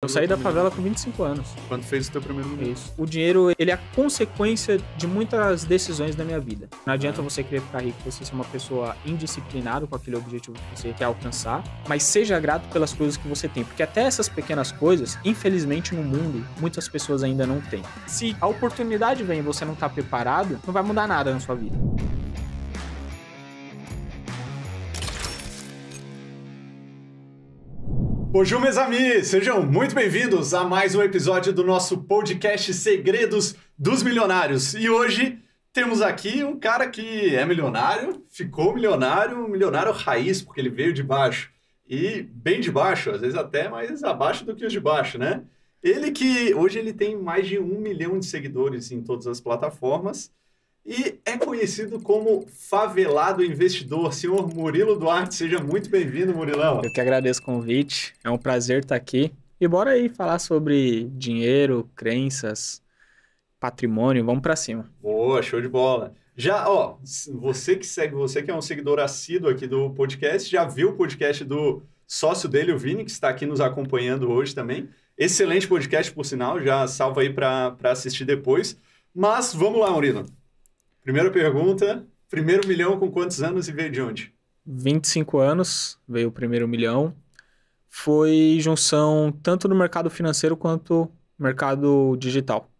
Eu saí da favela com 25 anos. Quando fez o teu primeiro mês? Isso. O dinheiro, ele é a consequência de muitas decisões da minha vida. Não adianta ah. você querer ficar rico, você ser uma pessoa indisciplinada com aquele objetivo que você quer alcançar, mas seja grato pelas coisas que você tem, porque até essas pequenas coisas, infelizmente no mundo, muitas pessoas ainda não têm. Se a oportunidade vem e você não está preparado, não vai mudar nada na sua vida. Bonjour, meus amigos! Sejam muito bem-vindos a mais um episódio do nosso podcast Segredos dos Milionários. E hoje temos aqui um cara que é milionário, ficou milionário, um milionário raiz, porque ele veio de baixo. E bem de baixo, às vezes até mais abaixo do que os de baixo, né? Ele que hoje ele tem mais de um milhão de seguidores em todas as plataformas e é conhecido como favelado investidor. Senhor Murilo Duarte, seja muito bem-vindo, Murilão. Eu que agradeço o convite, é um prazer estar aqui. E bora aí falar sobre dinheiro, crenças, patrimônio, vamos para cima. Boa, show de bola. Já, ó, você que segue, você que é um seguidor assíduo aqui do podcast, já viu o podcast do sócio dele, o Vini, que está aqui nos acompanhando hoje também. Excelente podcast, por sinal, já salva aí para assistir depois. Mas vamos lá, Murilo. Primeira pergunta: primeiro milhão com quantos anos e veio de onde? 25 anos, veio o primeiro milhão. Foi junção tanto no mercado financeiro quanto mercado digital.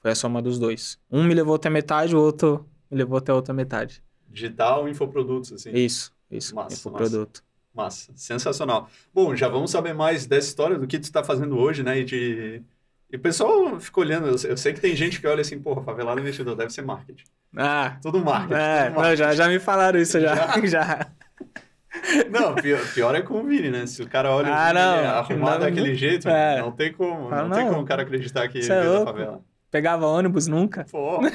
Foi a soma dos dois. Um me levou até metade, o outro me levou até a outra metade. Digital, infoprodutos, assim. Isso, isso. Massa, infoproduto. Massa. massa, sensacional. Bom, já vamos saber mais dessa história, do que tu está fazendo hoje, né? E de... E o pessoal fica olhando, eu sei que tem gente que olha assim, porra, favelado investidor, deve ser marketing. Ah, tudo marketing. É, tudo marketing. Não, já, já me falaram isso já. já. já. Não, pior, pior, é com o Vini, né? Se o cara olha ah, o Vini não, é arrumado não, daquele jeito, é. não tem como. Ah, não, não, tem como o cara acreditar que Cê ele é veio da favela. Pegava ônibus nunca. Pô.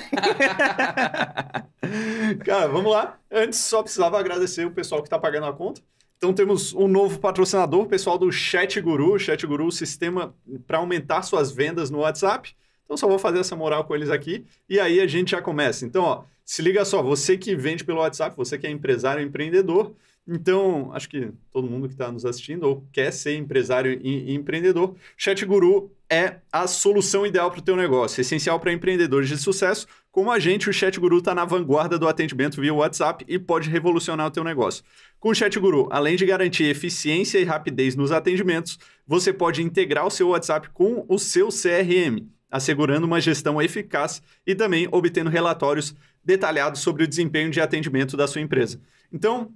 cara, vamos lá. Antes, só precisava agradecer o pessoal que está pagando a conta. Então temos um novo patrocinador, pessoal do Chat Guru, Chat Guru, sistema para aumentar suas vendas no WhatsApp. Então só vou fazer essa moral com eles aqui e aí a gente já começa. Então, ó, se liga só, você que vende pelo WhatsApp, você que é empresário, empreendedor, então, acho que todo mundo que está nos assistindo ou quer ser empresário e empreendedor, Chat Guru é a solução ideal para o teu negócio, essencial para empreendedores de sucesso. Como a gente, o Chat Guru está na vanguarda do atendimento via WhatsApp e pode revolucionar o teu negócio. Com o Chat Guru, além de garantir eficiência e rapidez nos atendimentos, você pode integrar o seu WhatsApp com o seu CRM assegurando uma gestão eficaz e também obtendo relatórios detalhados sobre o desempenho de atendimento da sua empresa. Então,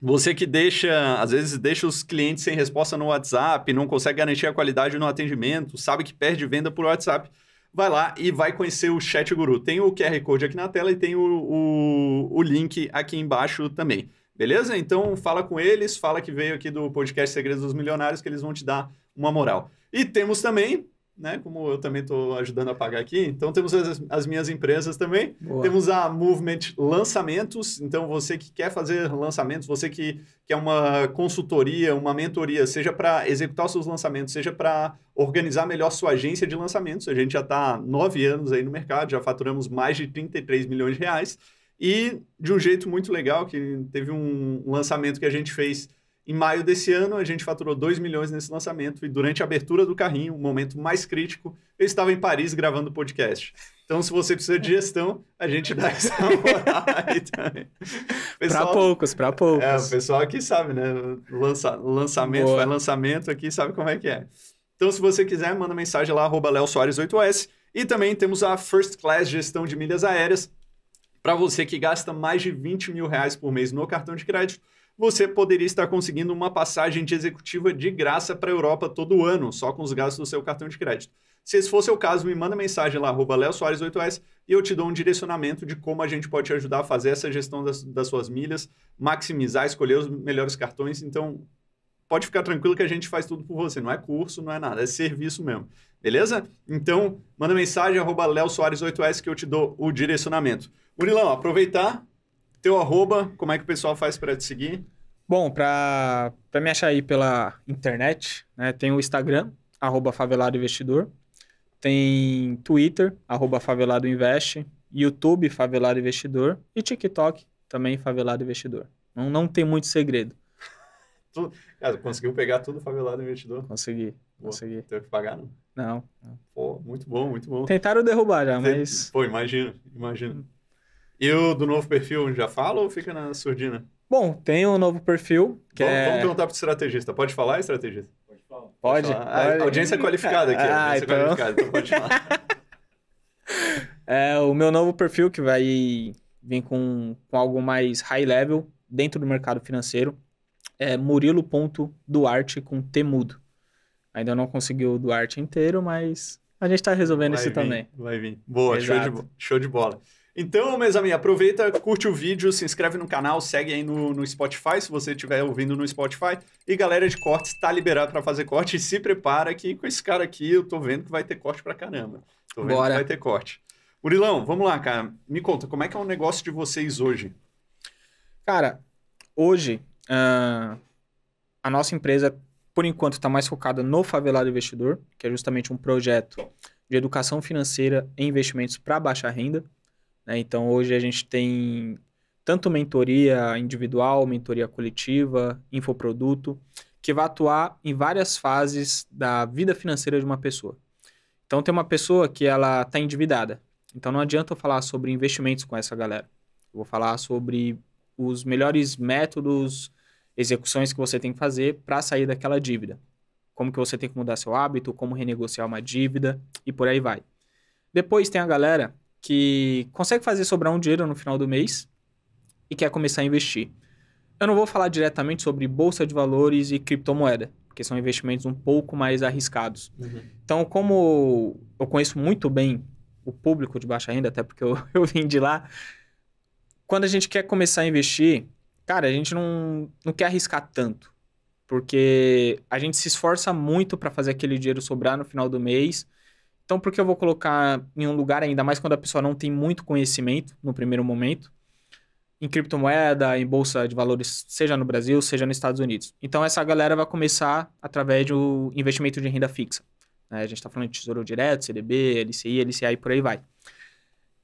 você que deixa, às vezes deixa os clientes sem resposta no WhatsApp, não consegue garantir a qualidade no atendimento, sabe que perde venda por WhatsApp, vai lá e vai conhecer o Chat Guru. Tem o QR Code aqui na tela e tem o, o, o link aqui embaixo também. Beleza? Então fala com eles, fala que veio aqui do podcast Segredos dos Milionários, que eles vão te dar uma moral. E temos também né? Como eu também estou ajudando a pagar aqui, então temos as, as minhas empresas também. Boa. Temos a Movement Lançamentos. Então, você que quer fazer lançamentos, você que quer uma consultoria, uma mentoria, seja para executar seus lançamentos, seja para organizar melhor sua agência de lançamentos. A gente já está nove anos aí no mercado, já faturamos mais de 33 milhões de reais. E de um jeito muito legal, que teve um lançamento que a gente fez em maio desse ano, a gente faturou 2 milhões nesse lançamento e durante a abertura do carrinho, o momento mais crítico, eu estava em Paris gravando podcast. Então, se você precisa de gestão, a gente dá essa moral aí também. Para poucos, para poucos. É, o pessoal aqui sabe, né? Lança, lançamento, Boa. vai lançamento aqui, sabe como é que é. Então, se você quiser, manda mensagem lá, arroba 8S. E também temos a First Class Gestão de Milhas Aéreas. Para você que gasta mais de 20 mil reais por mês no cartão de crédito, você poderia estar conseguindo uma passagem de executiva de graça para a Europa todo ano, só com os gastos do seu cartão de crédito. Se esse fosse o caso, me manda mensagem lá, arroba 8 s e eu te dou um direcionamento de como a gente pode te ajudar a fazer essa gestão das, das suas milhas, maximizar, escolher os melhores cartões. Então, pode ficar tranquilo que a gente faz tudo por você. Não é curso, não é nada, é serviço mesmo. Beleza? Então, manda mensagem, arroba 8 s que eu te dou o direcionamento. Murilão, aproveitar teu arroba, como é que o pessoal faz para te seguir? Bom, para me achar aí pela internet, né, tem o Instagram, arroba Favelado Investidor, tem Twitter, arroba Favelado Invest, YouTube, Favelado Investidor, e TikTok, também Favelado Investidor. Não, não tem muito segredo. tu, cara, conseguiu pegar tudo Favelado Investidor? Consegui, Boa. consegui. Teve que pagar, né? não? Não. Pô, muito bom, muito bom. Tentaram derrubar já, mas... Pô, imagina, imagina. E o do novo perfil já fala ou fica na surdina? Bom, tem um novo perfil que é... vamos perguntar para o estrategista. Pode falar, estrategista? Pode falar. Pode? pode, A ah, audiência qualificada aqui. Ah, audiência então... qualificada, então pode falar. é o meu novo perfil que vai vir com, com algo mais high level dentro do mercado financeiro. É Murilo.duarte com T mudo. Ainda não consegui o Duarte inteiro, mas a gente está resolvendo vai isso vir, também. Vai vir. Boa, show de, show de bola. Então, meus amigos, aproveita, curte o vídeo, se inscreve no canal, segue aí no, no Spotify, se você estiver ouvindo no Spotify. E galera de cortes, tá liberado para fazer corte. se prepara que com esse cara aqui eu tô vendo que vai ter corte pra caramba. Tô vendo Bora. que vai ter corte. Murilão, vamos lá, cara. Me conta, como é que é o negócio de vocês hoje? Cara, hoje uh, a nossa empresa, por enquanto, está mais focada no Favelado Investidor, que é justamente um projeto de educação financeira e investimentos para baixa renda. Né? Então, hoje a gente tem tanto mentoria individual, mentoria coletiva, infoproduto, que vai atuar em várias fases da vida financeira de uma pessoa. Então, tem uma pessoa que ela está endividada. Então, não adianta eu falar sobre investimentos com essa galera. Eu vou falar sobre os melhores métodos, execuções que você tem que fazer para sair daquela dívida. Como que você tem que mudar seu hábito, como renegociar uma dívida e por aí vai. Depois tem a galera que consegue fazer sobrar um dinheiro no final do mês e quer começar a investir. Eu não vou falar diretamente sobre bolsa de valores e criptomoeda, porque são investimentos um pouco mais arriscados. Uhum. Então, como eu conheço muito bem o público de baixa renda, até porque eu, eu vim de lá, quando a gente quer começar a investir, cara, a gente não, não quer arriscar tanto, porque a gente se esforça muito para fazer aquele dinheiro sobrar no final do mês então, por que eu vou colocar em um lugar, ainda mais quando a pessoa não tem muito conhecimento no primeiro momento, em criptomoeda, em bolsa de valores, seja no Brasil, seja nos Estados Unidos? Então, essa galera vai começar através do investimento de renda fixa. Né? A gente está falando de Tesouro Direto, CDB, LCI, LCA e por aí vai.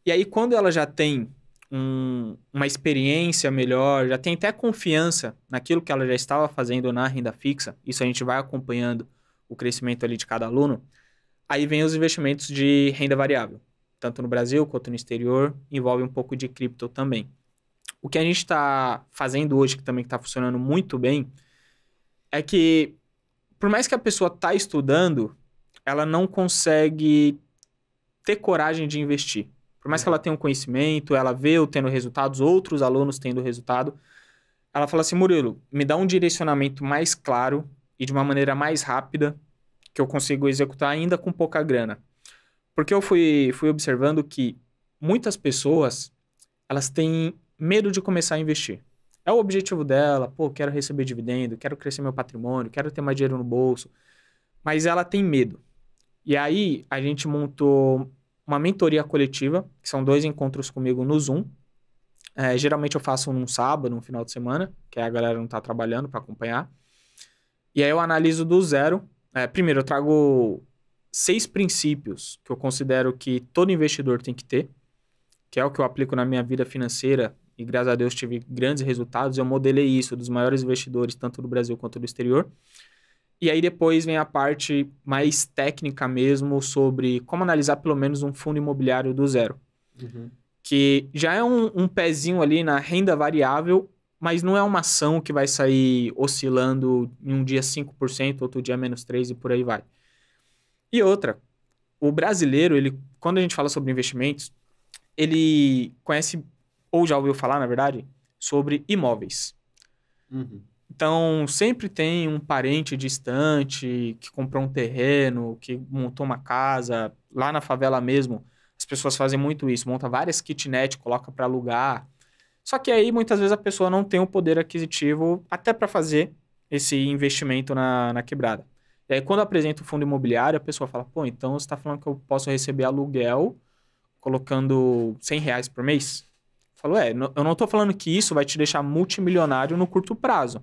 E aí, quando ela já tem um, uma experiência melhor, já tem até confiança naquilo que ela já estava fazendo na renda fixa, isso a gente vai acompanhando o crescimento ali de cada aluno, Aí vem os investimentos de renda variável, tanto no Brasil quanto no exterior, envolve um pouco de cripto também. O que a gente está fazendo hoje, que também está funcionando muito bem, é que por mais que a pessoa está estudando, ela não consegue ter coragem de investir. Por mais que ela tenha um conhecimento, ela vê eu tendo resultados, outros alunos tendo resultado, ela fala assim, Murilo, me dá um direcionamento mais claro e de uma maneira mais rápida que eu consigo executar ainda com pouca grana. Porque eu fui, fui observando que muitas pessoas, elas têm medo de começar a investir. É o objetivo dela, pô, quero receber dividendo, quero crescer meu patrimônio, quero ter mais dinheiro no bolso. Mas ela tem medo. E aí a gente montou uma mentoria coletiva, que são dois encontros comigo no Zoom. É, geralmente eu faço num sábado, num final de semana, que a galera não está trabalhando para acompanhar. E aí eu analiso do zero é, primeiro, eu trago seis princípios que eu considero que todo investidor tem que ter, que é o que eu aplico na minha vida financeira e graças a Deus tive grandes resultados. Eu modelei isso dos maiores investidores, tanto do Brasil quanto do exterior. E aí depois vem a parte mais técnica mesmo sobre como analisar pelo menos um fundo imobiliário do zero. Uhum. Que já é um, um pezinho ali na renda variável mas não é uma ação que vai sair oscilando em um dia 5%, outro dia menos 3% e por aí vai. E outra, o brasileiro, ele, quando a gente fala sobre investimentos, ele conhece, ou já ouviu falar, na verdade, sobre imóveis. Uhum. Então, sempre tem um parente distante que comprou um terreno, que montou uma casa, lá na favela mesmo. As pessoas fazem muito isso, monta várias kitnet, coloca para alugar. Só que aí muitas vezes a pessoa não tem o poder aquisitivo até para fazer esse investimento na, na quebrada. E aí quando apresenta o fundo imobiliário, a pessoa fala, pô, então você está falando que eu posso receber aluguel colocando 100 reais por mês? Falou, é, eu não estou falando que isso vai te deixar multimilionário no curto prazo.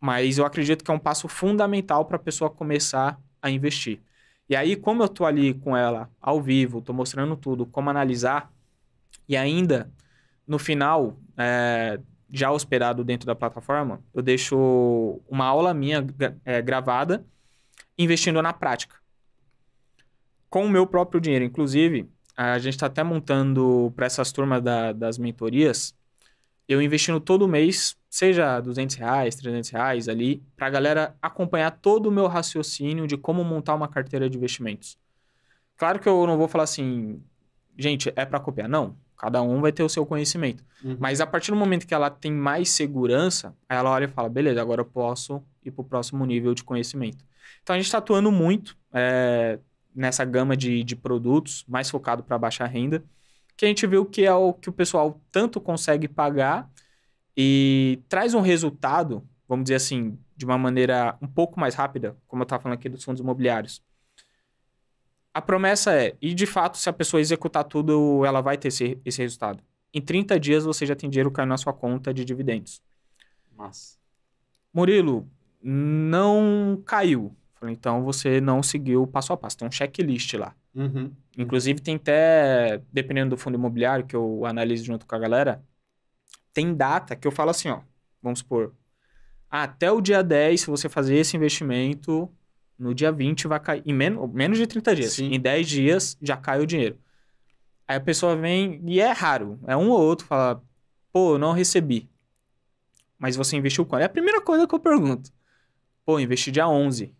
Mas eu acredito que é um passo fundamental para a pessoa começar a investir. E aí, como eu estou ali com ela ao vivo, estou mostrando tudo, como analisar, e ainda no final, é, já hospedado dentro da plataforma, eu deixo uma aula minha é, gravada, investindo na prática. Com o meu próprio dinheiro. Inclusive, a gente está até montando para essas turmas da, das mentorias, eu investindo todo mês, seja 200 reais, 300 reais ali, para a galera acompanhar todo o meu raciocínio de como montar uma carteira de investimentos. Claro que eu não vou falar assim, gente, é para copiar. Não Cada um vai ter o seu conhecimento. Uhum. Mas a partir do momento que ela tem mais segurança, ela olha e fala: beleza, agora eu posso ir para o próximo nível de conhecimento. Então a gente está atuando muito é, nessa gama de, de produtos, mais focado para baixa renda, que a gente viu que é o que o pessoal tanto consegue pagar e traz um resultado, vamos dizer assim, de uma maneira um pouco mais rápida, como eu estava falando aqui dos fundos imobiliários. A promessa é, e de fato, se a pessoa executar tudo, ela vai ter esse, esse resultado. Em 30 dias você já tem dinheiro caindo na sua conta de dividendos. Massa. Murilo, não caiu. Falei, então você não seguiu o passo a passo. Tem um checklist lá. Uhum. Inclusive, tem até, dependendo do fundo imobiliário que eu analiso junto com a galera, tem data que eu falo assim, ó. Vamos supor, ah, até o dia 10, se você fazer esse investimento, no dia 20 vai cair. Em menos, menos de 30 dias. Sim. Em 10 dias já cai o dinheiro. Aí a pessoa vem e é raro. É um ou outro fala, pô, não recebi. Mas você investiu quando? É a primeira coisa que eu pergunto. Pô, investi dia 11.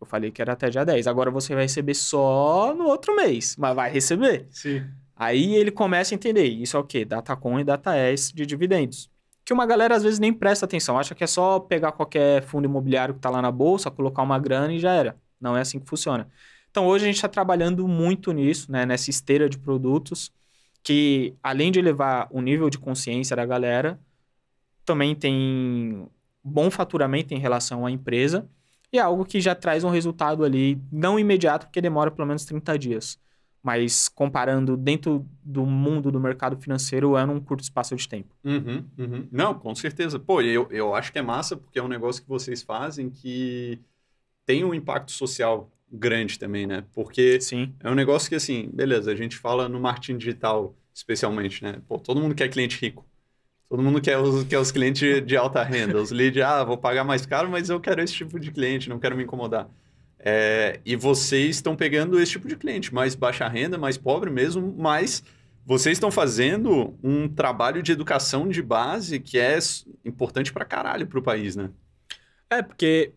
Eu falei que era até dia 10. Agora você vai receber só no outro mês. Mas vai receber. Sim. Aí ele começa a entender. Isso é o quê? Data com e data S de dividendos que uma galera às vezes nem presta atenção, acha que é só pegar qualquer fundo imobiliário que está lá na bolsa, colocar uma grana e já era. Não é assim que funciona. Então hoje a gente está trabalhando muito nisso, né, nessa esteira de produtos que além de elevar o nível de consciência da galera, também tem bom faturamento em relação à empresa e é algo que já traz um resultado ali não imediato, porque demora pelo menos 30 dias. Mas comparando dentro do mundo do mercado financeiro, é num curto espaço de tempo. Uhum, uhum. Não, com certeza. Pô, eu, eu acho que é massa, porque é um negócio que vocês fazem que tem um impacto social grande também, né? Porque Sim. é um negócio que, assim, beleza, a gente fala no marketing digital, especialmente, né? Pô, todo mundo quer cliente rico. Todo mundo quer os, quer os clientes de alta renda, os leads, ah, vou pagar mais caro, mas eu quero esse tipo de cliente, não quero me incomodar. É, e vocês estão pegando esse tipo de cliente, mais baixa renda, mais pobre mesmo, mas vocês estão fazendo um trabalho de educação de base que é importante para caralho para o país, né? É, porque,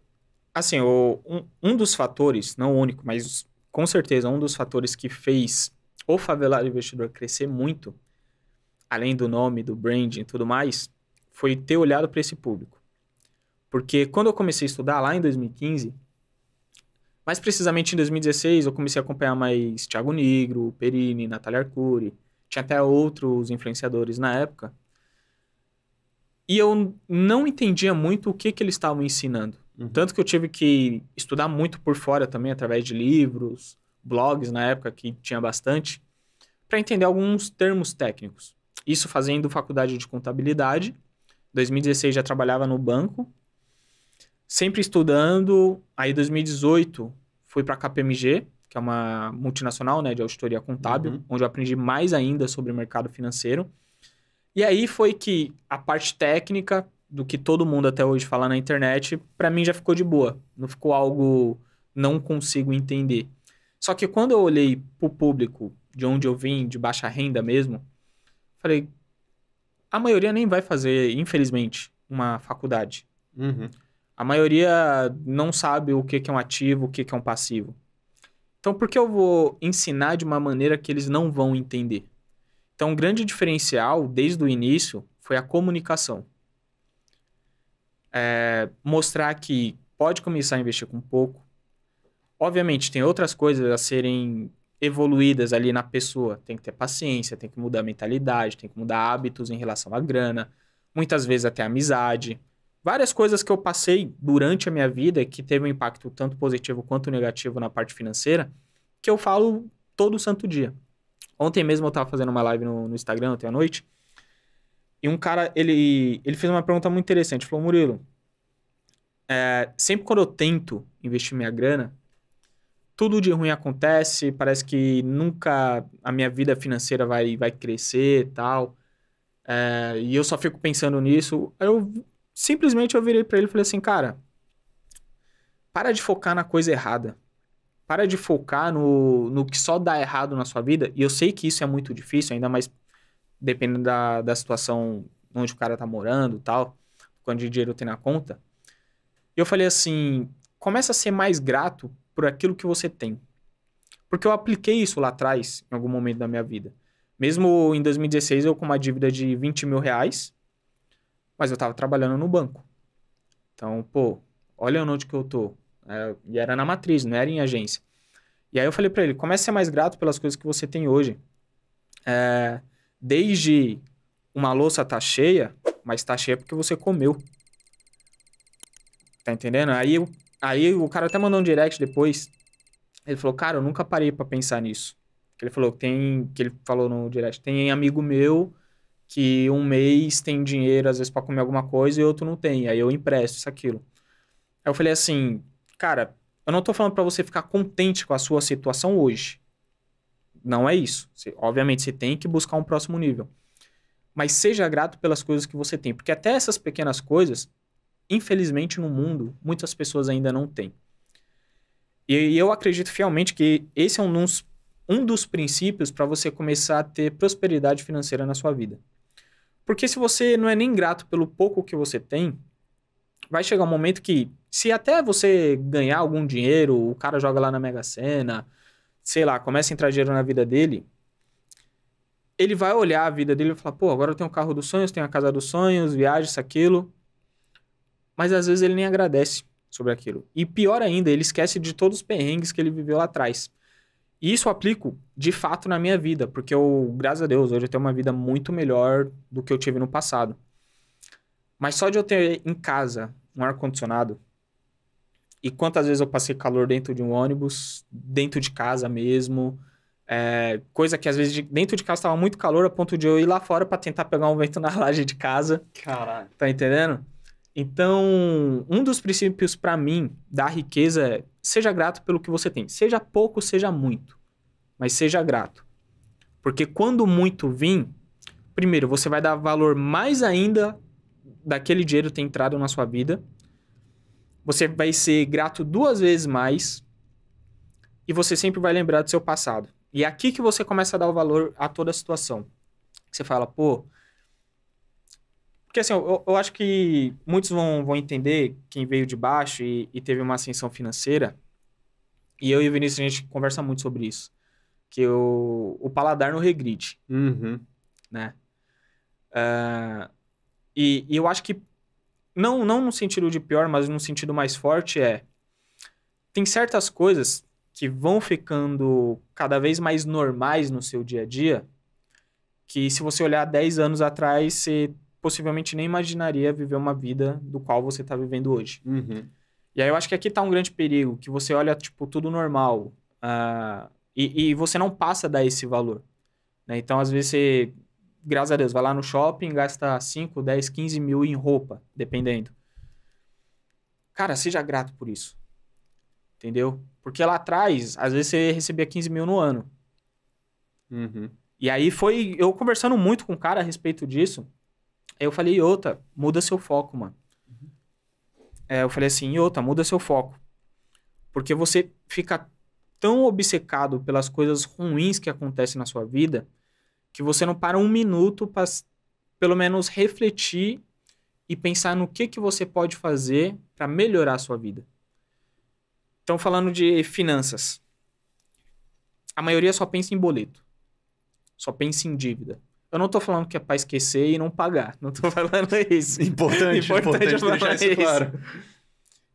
assim, o, um, um dos fatores, não o único, mas com certeza um dos fatores que fez o favelado investidor crescer muito, além do nome, do branding e tudo mais, foi ter olhado para esse público. Porque quando eu comecei a estudar lá em 2015 mais precisamente em 2016, eu comecei a acompanhar mais Thiago Nigro, Perini, Natália Arcuri. Tinha até outros influenciadores na época. E eu não entendia muito o que, que eles estavam ensinando. Uhum. Tanto que eu tive que estudar muito por fora também, através de livros, blogs na época, que tinha bastante, para entender alguns termos técnicos. Isso fazendo faculdade de contabilidade. 2016 já trabalhava no banco, sempre estudando. Aí, 2018, fui para a KPMG, que é uma multinacional né, de auditoria contábil, uhum. onde eu aprendi mais ainda sobre o mercado financeiro. E aí foi que a parte técnica do que todo mundo até hoje fala na internet, para mim já ficou de boa. Não ficou algo não consigo entender. Só que quando eu olhei para o público de onde eu vim, de baixa renda mesmo, falei, a maioria nem vai fazer, infelizmente, uma faculdade. Uhum. A maioria não sabe o que é um ativo, o que é um passivo. Então, por que eu vou ensinar de uma maneira que eles não vão entender? Então, o um grande diferencial, desde o início, foi a comunicação. É, mostrar que pode começar a investir com pouco. Obviamente, tem outras coisas a serem evoluídas ali na pessoa. Tem que ter paciência, tem que mudar a mentalidade, tem que mudar hábitos em relação à grana, muitas vezes até amizade várias coisas que eu passei durante a minha vida que teve um impacto tanto positivo quanto negativo na parte financeira, que eu falo todo santo dia. Ontem mesmo eu estava fazendo uma live no, no Instagram ontem à noite, e um cara, ele, ele fez uma pergunta muito interessante. Falou, Murilo, é, sempre quando eu tento investir minha grana, tudo de ruim acontece, parece que nunca a minha vida financeira vai, vai crescer e tal. É, e eu só fico pensando nisso. Eu simplesmente eu virei para ele e falei assim, cara, para de focar na coisa errada. Para de focar no, no que só dá errado na sua vida. E eu sei que isso é muito difícil, ainda mais dependendo da, da situação onde o cara tá morando tal, quanto de dinheiro tem na conta. E eu falei assim, começa a ser mais grato por aquilo que você tem. Porque eu apliquei isso lá atrás, em algum momento da minha vida. Mesmo em 2016, eu com uma dívida de 20 mil reais, mas eu estava trabalhando no banco. Então, pô, olha onde que eu tô. É, e era na matriz, não era em agência. E aí eu falei para ele, comece a ser mais grato pelas coisas que você tem hoje. É, desde uma louça tá cheia, mas tá cheia porque você comeu. Tá entendendo? Aí, aí o cara até mandou um direct depois. Ele falou, cara, eu nunca parei para pensar nisso. Ele falou, tem. Que ele falou no direct, tem amigo meu que um mês tem dinheiro, às vezes, para comer alguma coisa e outro não tem. Aí eu empresto isso, aquilo. Aí eu falei assim, cara, eu não tô falando para você ficar contente com a sua situação hoje. Não é isso. Você, obviamente, você tem que buscar um próximo nível. Mas seja grato pelas coisas que você tem. Porque até essas pequenas coisas, infelizmente, no mundo, muitas pessoas ainda não têm. E eu acredito fielmente que esse é um dos, um dos princípios para você começar a ter prosperidade financeira na sua vida. Porque se você não é nem grato pelo pouco que você tem, vai chegar um momento que, se até você ganhar algum dinheiro, o cara joga lá na Mega Sena, sei lá, começa a entrar dinheiro na vida dele, ele vai olhar a vida dele e falar, pô, agora eu tenho o carro dos sonhos, tenho a casa dos sonhos, viagem, isso, aquilo. Mas às vezes ele nem agradece sobre aquilo. E pior ainda, ele esquece de todos os perrengues que ele viveu lá atrás. E isso eu aplico de fato na minha vida, porque eu, graças a Deus, hoje eu tenho uma vida muito melhor do que eu tive no passado. Mas só de eu ter em casa um ar-condicionado, e quantas vezes eu passei calor dentro de um ônibus, dentro de casa mesmo, é, coisa que às vezes dentro de casa estava muito calor a ponto de eu ir lá fora para tentar pegar um vento na laje de casa. Caralho. Tá entendendo? Então, um dos princípios para mim da riqueza é seja grato pelo que você tem. Seja pouco, seja muito, mas seja grato. Porque quando muito vir, primeiro, você vai dar valor mais ainda daquele dinheiro ter entrado na sua vida. Você vai ser grato duas vezes mais e você sempre vai lembrar do seu passado. E é aqui que você começa a dar o valor a toda a situação. Você fala, pô, porque assim, eu, eu acho que muitos vão, vão entender quem veio de baixo e, e teve uma ascensão financeira. E eu e o Vinícius, a gente conversa muito sobre isso. Que o, o paladar não regride. Uhum. Né? Uh, e, e, eu acho que, não, não no sentido de pior, mas num sentido mais forte, é. Tem certas coisas que vão ficando cada vez mais normais no seu dia a dia, que se você olhar 10 anos atrás, você possivelmente nem imaginaria viver uma vida do qual você está vivendo hoje. Uhum. E aí eu acho que aqui está um grande perigo, que você olha, tipo, tudo normal uh, e, e, você não passa a dar esse valor. Né? Então, às vezes, você, graças a Deus, vai lá no shopping, gasta 5, 10, 15 mil em roupa, dependendo. Cara, seja grato por isso. Entendeu? Porque lá atrás, às vezes, você recebia 15 mil no ano. Uhum. E aí foi eu conversando muito com o cara a respeito disso. Eu falei, Iota, muda seu foco, mano. Uhum. É, eu falei assim, Iota, muda seu foco. Porque você fica tão obcecado pelas coisas ruins que acontecem na sua vida que você não para um minuto para pelo menos refletir e pensar no que, que você pode fazer para melhorar a sua vida. Então, falando de finanças. A maioria só pensa em boleto. Só pensa em dívida. Eu não tô falando que é para esquecer e não pagar. Não tô falando isso. Importante, importante, importante falar isso, isso claro.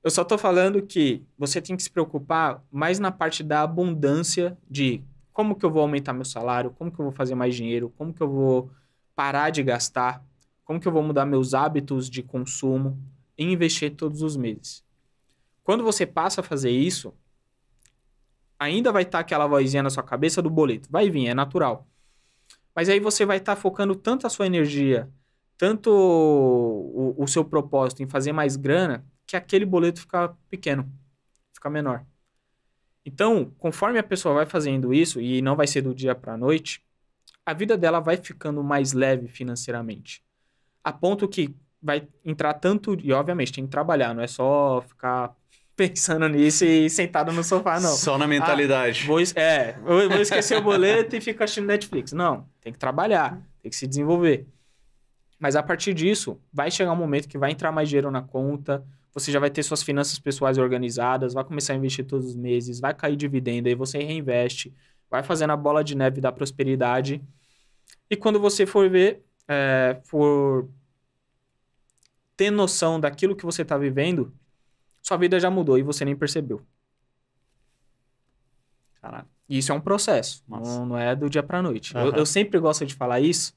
Eu só tô falando que você tem que se preocupar mais na parte da abundância de como que eu vou aumentar meu salário, como que eu vou fazer mais dinheiro, como que eu vou parar de gastar, como que eu vou mudar meus hábitos de consumo e investir todos os meses. Quando você passa a fazer isso, ainda vai estar tá aquela vozinha na sua cabeça do boleto. Vai vir, é natural. Mas aí você vai estar tá focando tanto a sua energia, tanto o, o, seu propósito em fazer mais grana, que aquele boleto fica pequeno, fica menor. Então, conforme a pessoa vai fazendo isso, e não vai ser do dia para a noite, a vida dela vai ficando mais leve financeiramente. A ponto que vai entrar tanto, e obviamente tem que trabalhar, não é só ficar pensando nisso e sentado no sofá, não. Só na mentalidade. Ah, vou, é, vou, vou esquecer o boleto e ficar assistindo Netflix. Não, tem que trabalhar, tem que se desenvolver. Mas a partir disso, vai chegar um momento que vai entrar mais dinheiro na conta, você já vai ter suas finanças pessoais organizadas, vai começar a investir todos os meses, vai cair dividendo, aí você reinveste, vai fazendo a bola de neve da prosperidade. E quando você for ver, é, for ter noção daquilo que você está vivendo, sua vida já mudou e você nem percebeu. Caralho. Isso é um processo, não, não, é do dia pra noite. Uhum. Eu, eu, sempre gosto de falar isso,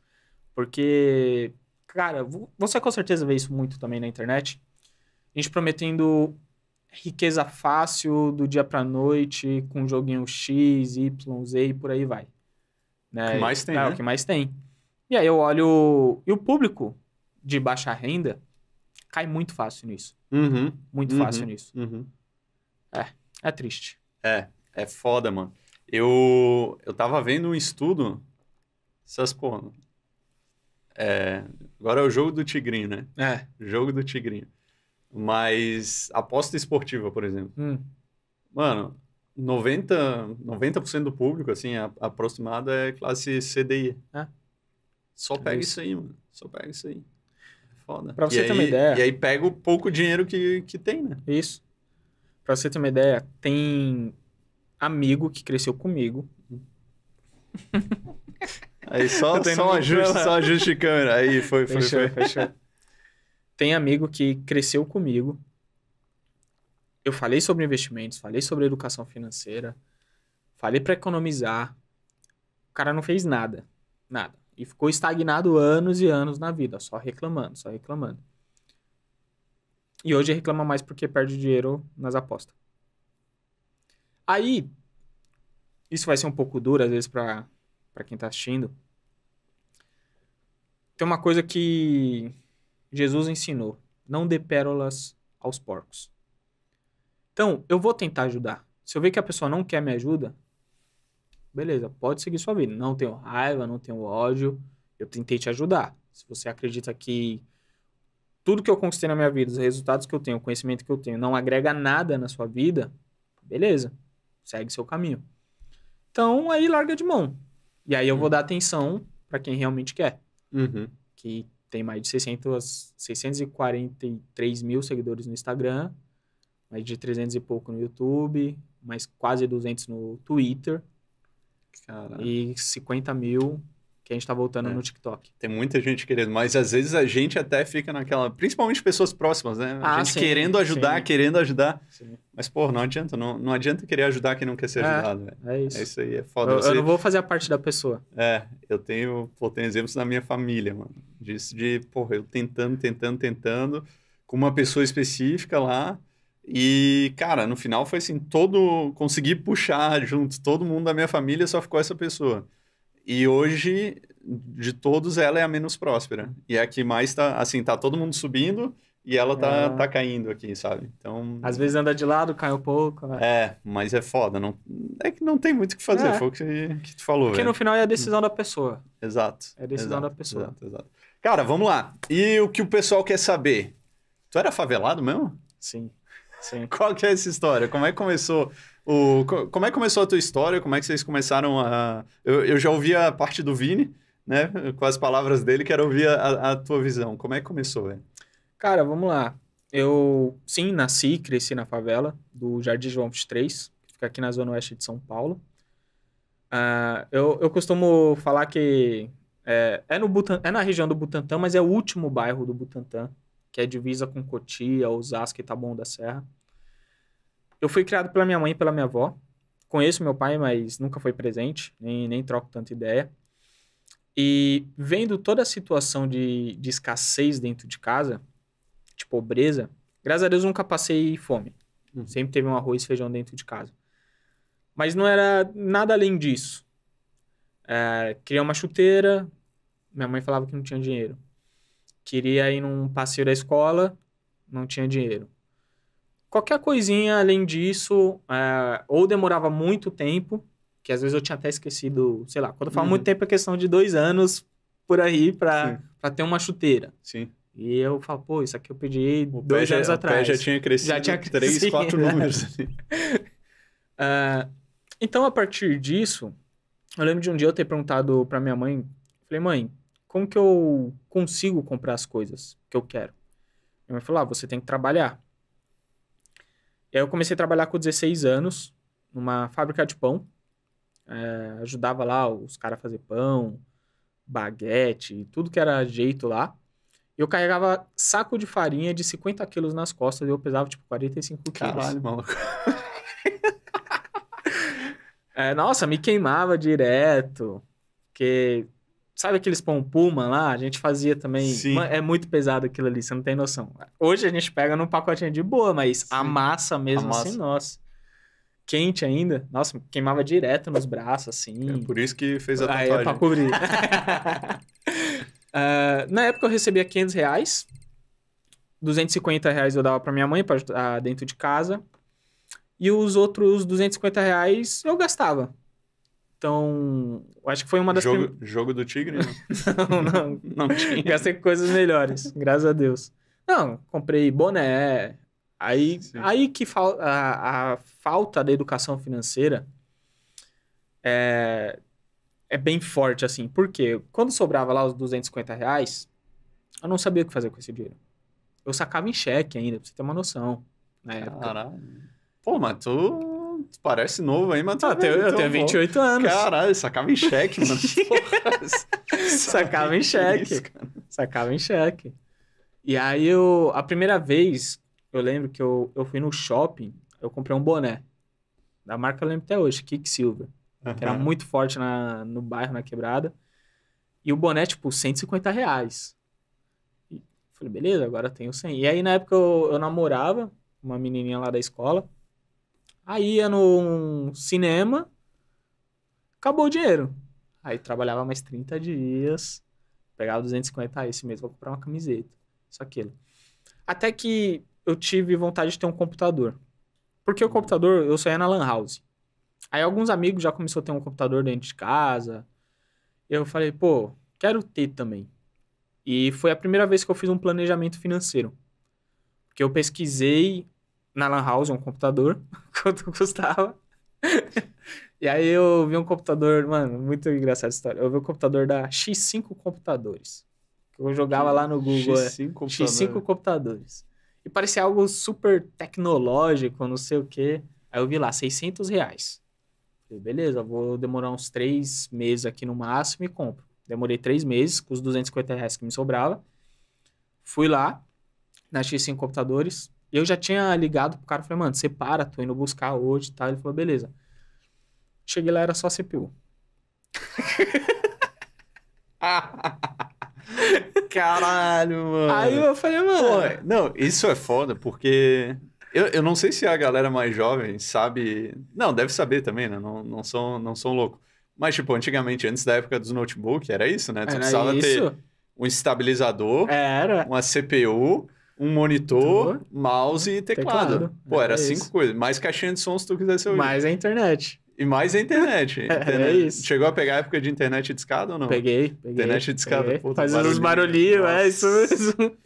porque, cara, você com certeza vê isso muito também na internet. A gente prometendo riqueza fácil do dia pra noite, com um joguinho X, Y, Z e por aí vai. Né? O que mais tem, é, né? O que mais tem. E aí eu olho... E o público de baixa renda cai muito fácil nisso. Uhum, Muito uhum, fácil nisso. Uhum. É, é triste. É, é foda, mano. Eu, eu tava vendo um estudo. Essas, pô. É, agora é o jogo do Tigrinho, né? É. Jogo do Tigrinho. Mas aposta esportiva, por exemplo. Hum. Mano, 90%, 90 do público, assim, a, aproximado, é classe CDI. É. Só é pega é isso. isso aí, mano. Só pega isso aí. Foda. Pra você e ter aí, uma ideia. E aí pega o pouco dinheiro que, que tem, né? Isso. Pra você ter uma ideia, tem amigo que cresceu comigo. Aí só, só, um ajuste, só ajuste de câmera. Aí foi, foi, fechou, foi. Fechou. Tem amigo que cresceu comigo. Eu falei sobre investimentos, falei sobre educação financeira, falei para economizar. O cara não fez nada. Nada. E ficou estagnado anos e anos na vida, só reclamando, só reclamando. E hoje reclama mais porque perde dinheiro nas apostas. Aí, isso vai ser um pouco duro às vezes para quem tá assistindo. Tem uma coisa que Jesus ensinou: não dê pérolas aos porcos. Então, eu vou tentar ajudar. Se eu ver que a pessoa não quer me ajuda, beleza, pode seguir sua vida. Não tenho raiva, não tenho ódio. Eu tentei te ajudar. Se você acredita que tudo que eu conquistei na minha vida, os resultados que eu tenho, o conhecimento que eu tenho, não agrega nada na sua vida, beleza, segue seu caminho. Então, aí larga de mão. E aí eu vou uhum. dar atenção para quem realmente quer. Uhum. Que tem mais de 600, 643 mil seguidores no Instagram, mais de 300 e pouco no YouTube, mais quase 200 no Twitter. E 50 mil que a gente tá voltando é. no TikTok. Tem muita gente querendo, mas às vezes a gente até fica naquela, principalmente pessoas próximas, né? A ah, gente sim, querendo ajudar, sim. querendo ajudar. Sim. Mas, pô, não adianta, não, não adianta querer ajudar quem não quer ser é, ajudado. Véio. É isso. É isso aí, é foda. Eu, Você... eu, não vou fazer a parte da pessoa. É, eu tenho, pô, tenho exemplos na minha família, mano. Disso de, porra, eu tentando, tentando, tentando, com uma pessoa específica lá. E, cara, no final foi assim, todo. Consegui puxar junto, todo mundo da minha família só ficou essa pessoa. E hoje, de todos, ela é a menos próspera. E é a que mais tá, assim, tá todo mundo subindo e ela tá, é. tá caindo aqui, sabe? Então. Às vezes anda de lado, cai um pouco. Né? É, mas é foda. Não, é que não tem muito o que fazer, é. foi o que, que tu falou. Porque velho. É. no final é a decisão da pessoa. Exato. É a decisão exato, da pessoa. Exato, exato. Cara, vamos lá. E o que o pessoal quer saber? Tu era favelado mesmo? Sim. Sim. Qual que é essa história? Como é que começou o, como é que começou a tua história? Como é que vocês começaram a. Eu, eu já ouvi a parte do Vini, né? Com as palavras dele, quero ouvir a, a tua visão. Como é que começou, velho? Cara, vamos lá. Eu, sim, nasci e cresci na favela do Jardim João III, que fica aqui na zona oeste de São Paulo. Uh, eu, eu costumo falar que é, é, no Butan, é na região do Butantã, mas é o último bairro do Butantã que é divisa com Cotia, Osasco e Taboão da Serra. Eu fui criado pela minha mãe e pela minha avó. Conheço meu pai, mas nunca foi presente, nem, nem troco tanta ideia. E vendo toda a situação de, de escassez dentro de casa, de pobreza, graças a Deus nunca passei fome. Uhum. Sempre teve um arroz e feijão dentro de casa. Mas não era nada além disso. É, uma chuteira, minha mãe falava que não tinha dinheiro. Queria ir num passeio da escola, não tinha dinheiro. Qualquer coisinha além disso, é, ou demorava muito tempo, que às vezes eu tinha até esquecido, sei lá, quando eu falo uhum. muito tempo é questão de dois anos por aí para ter uma chuteira. Sim. E eu falo, pô, isso aqui eu pedi o dois anos já, atrás. O pé já tinha crescido já tinha três, quatro números. uh, então, a partir disso, eu lembro de um dia eu ter perguntado para minha mãe, falei, mãe, como que eu consigo comprar as coisas que eu quero? Minha mãe falou, ah, você tem que trabalhar. E aí eu comecei a trabalhar com 16 anos numa fábrica de pão. É, ajudava lá os caras a fazer pão, baguete, tudo que era jeito lá. Eu carregava saco de farinha de 50 quilos nas costas e eu pesava tipo 45 quilos. Caralho, maluco. é, nossa, me queimava direto. Porque Sabe aqueles pão Puma lá? A gente fazia também. Sim. É muito pesado aquilo ali, você não tem noção. Hoje a gente pega num pacotinho de boa, mas Sim. a massa mesmo a assim, massa. assim, nossa. Quente ainda. Nossa, queimava direto nos braços, assim. É por isso que fez a é tatuagem. Ah, é pra cobrir. uh, na época eu recebia 500 reais. 250 reais eu dava pra minha mãe, pra, dentro de casa. E os outros 250 reais eu gastava. Então, acho que foi uma das... Jogo, prim... jogo do Tigre? Né? não, não. não tinha. Gastei coisas melhores, graças a Deus. Não, comprei boné. Aí, aí que fal... a, a falta da educação financeira é, é bem forte, assim. Porque quando sobrava lá os 250 reais, eu não sabia o que fazer com esse dinheiro. Eu sacava em cheque ainda, pra você ter uma noção. Né? Caralho. Pô, mas tu parece novo aí, mas tá. Ah, velho, eu, eu então tenho 28 anos. Caralho, sacava em cheque, mano. Porra, é sacava em cheque. É isso, sacava em cheque. E aí eu. A primeira vez, eu lembro que eu, eu fui no shopping, eu comprei um boné. Da marca eu lembro até hoje, Kicksilver. Uhum. Que era muito forte na, no bairro, na quebrada. E o boné, tipo, 150 reais. E falei, beleza, agora tenho 100. E aí, na época, eu, eu namorava uma menininha lá da escola. Aí ia no cinema, acabou o dinheiro. Aí trabalhava mais 30 dias, pegava 250, ah, esse mês vou comprar uma camiseta, isso, aquilo. Até que eu tive vontade de ter um computador. Porque o computador, eu saía na lan house. Aí alguns amigos já começaram a ter um computador dentro de casa. Eu falei, pô, quero ter também. E foi a primeira vez que eu fiz um planejamento financeiro. Porque eu pesquisei na Lan House um computador, quanto custava. e aí eu vi um computador, mano, muito engraçada a história. Eu vi um computador da X5 Computadores. Que eu jogava lá no Google. X5, é, computadores. X5 Computadores. E parecia algo super tecnológico, não sei o quê. Aí eu vi lá, 600 reais. Falei, beleza, vou demorar uns três meses aqui no máximo e compro. Demorei três meses com os 250 reais que me sobrava. Fui lá, na X5 Computadores, e eu já tinha ligado pro cara, falei, mano, separa, tô indo buscar hoje e tal. Ele falou, beleza. Cheguei lá, era só CPU. Caralho, mano. Aí eu falei, mano. Pô, não, isso é foda, porque. Eu, eu não sei se a galera mais jovem sabe. Não, deve saber também, né? Não, não, são, não são louco. Mas, tipo, antigamente, antes da época dos notebook, era isso, né? Tu era precisava isso. ter um estabilizador, era. uma CPU um monitor, mouse e teclado. teclado. Pô, era é cinco isso. coisas. Mais caixinha de som se tu quisesse ouvir. Mais a internet. E mais a internet. É internet. É isso. Chegou a pegar a época de internet discada ou não? Peguei, peguei Internet discada. Pô, Fazendo uns barulhinhos, é isso mesmo.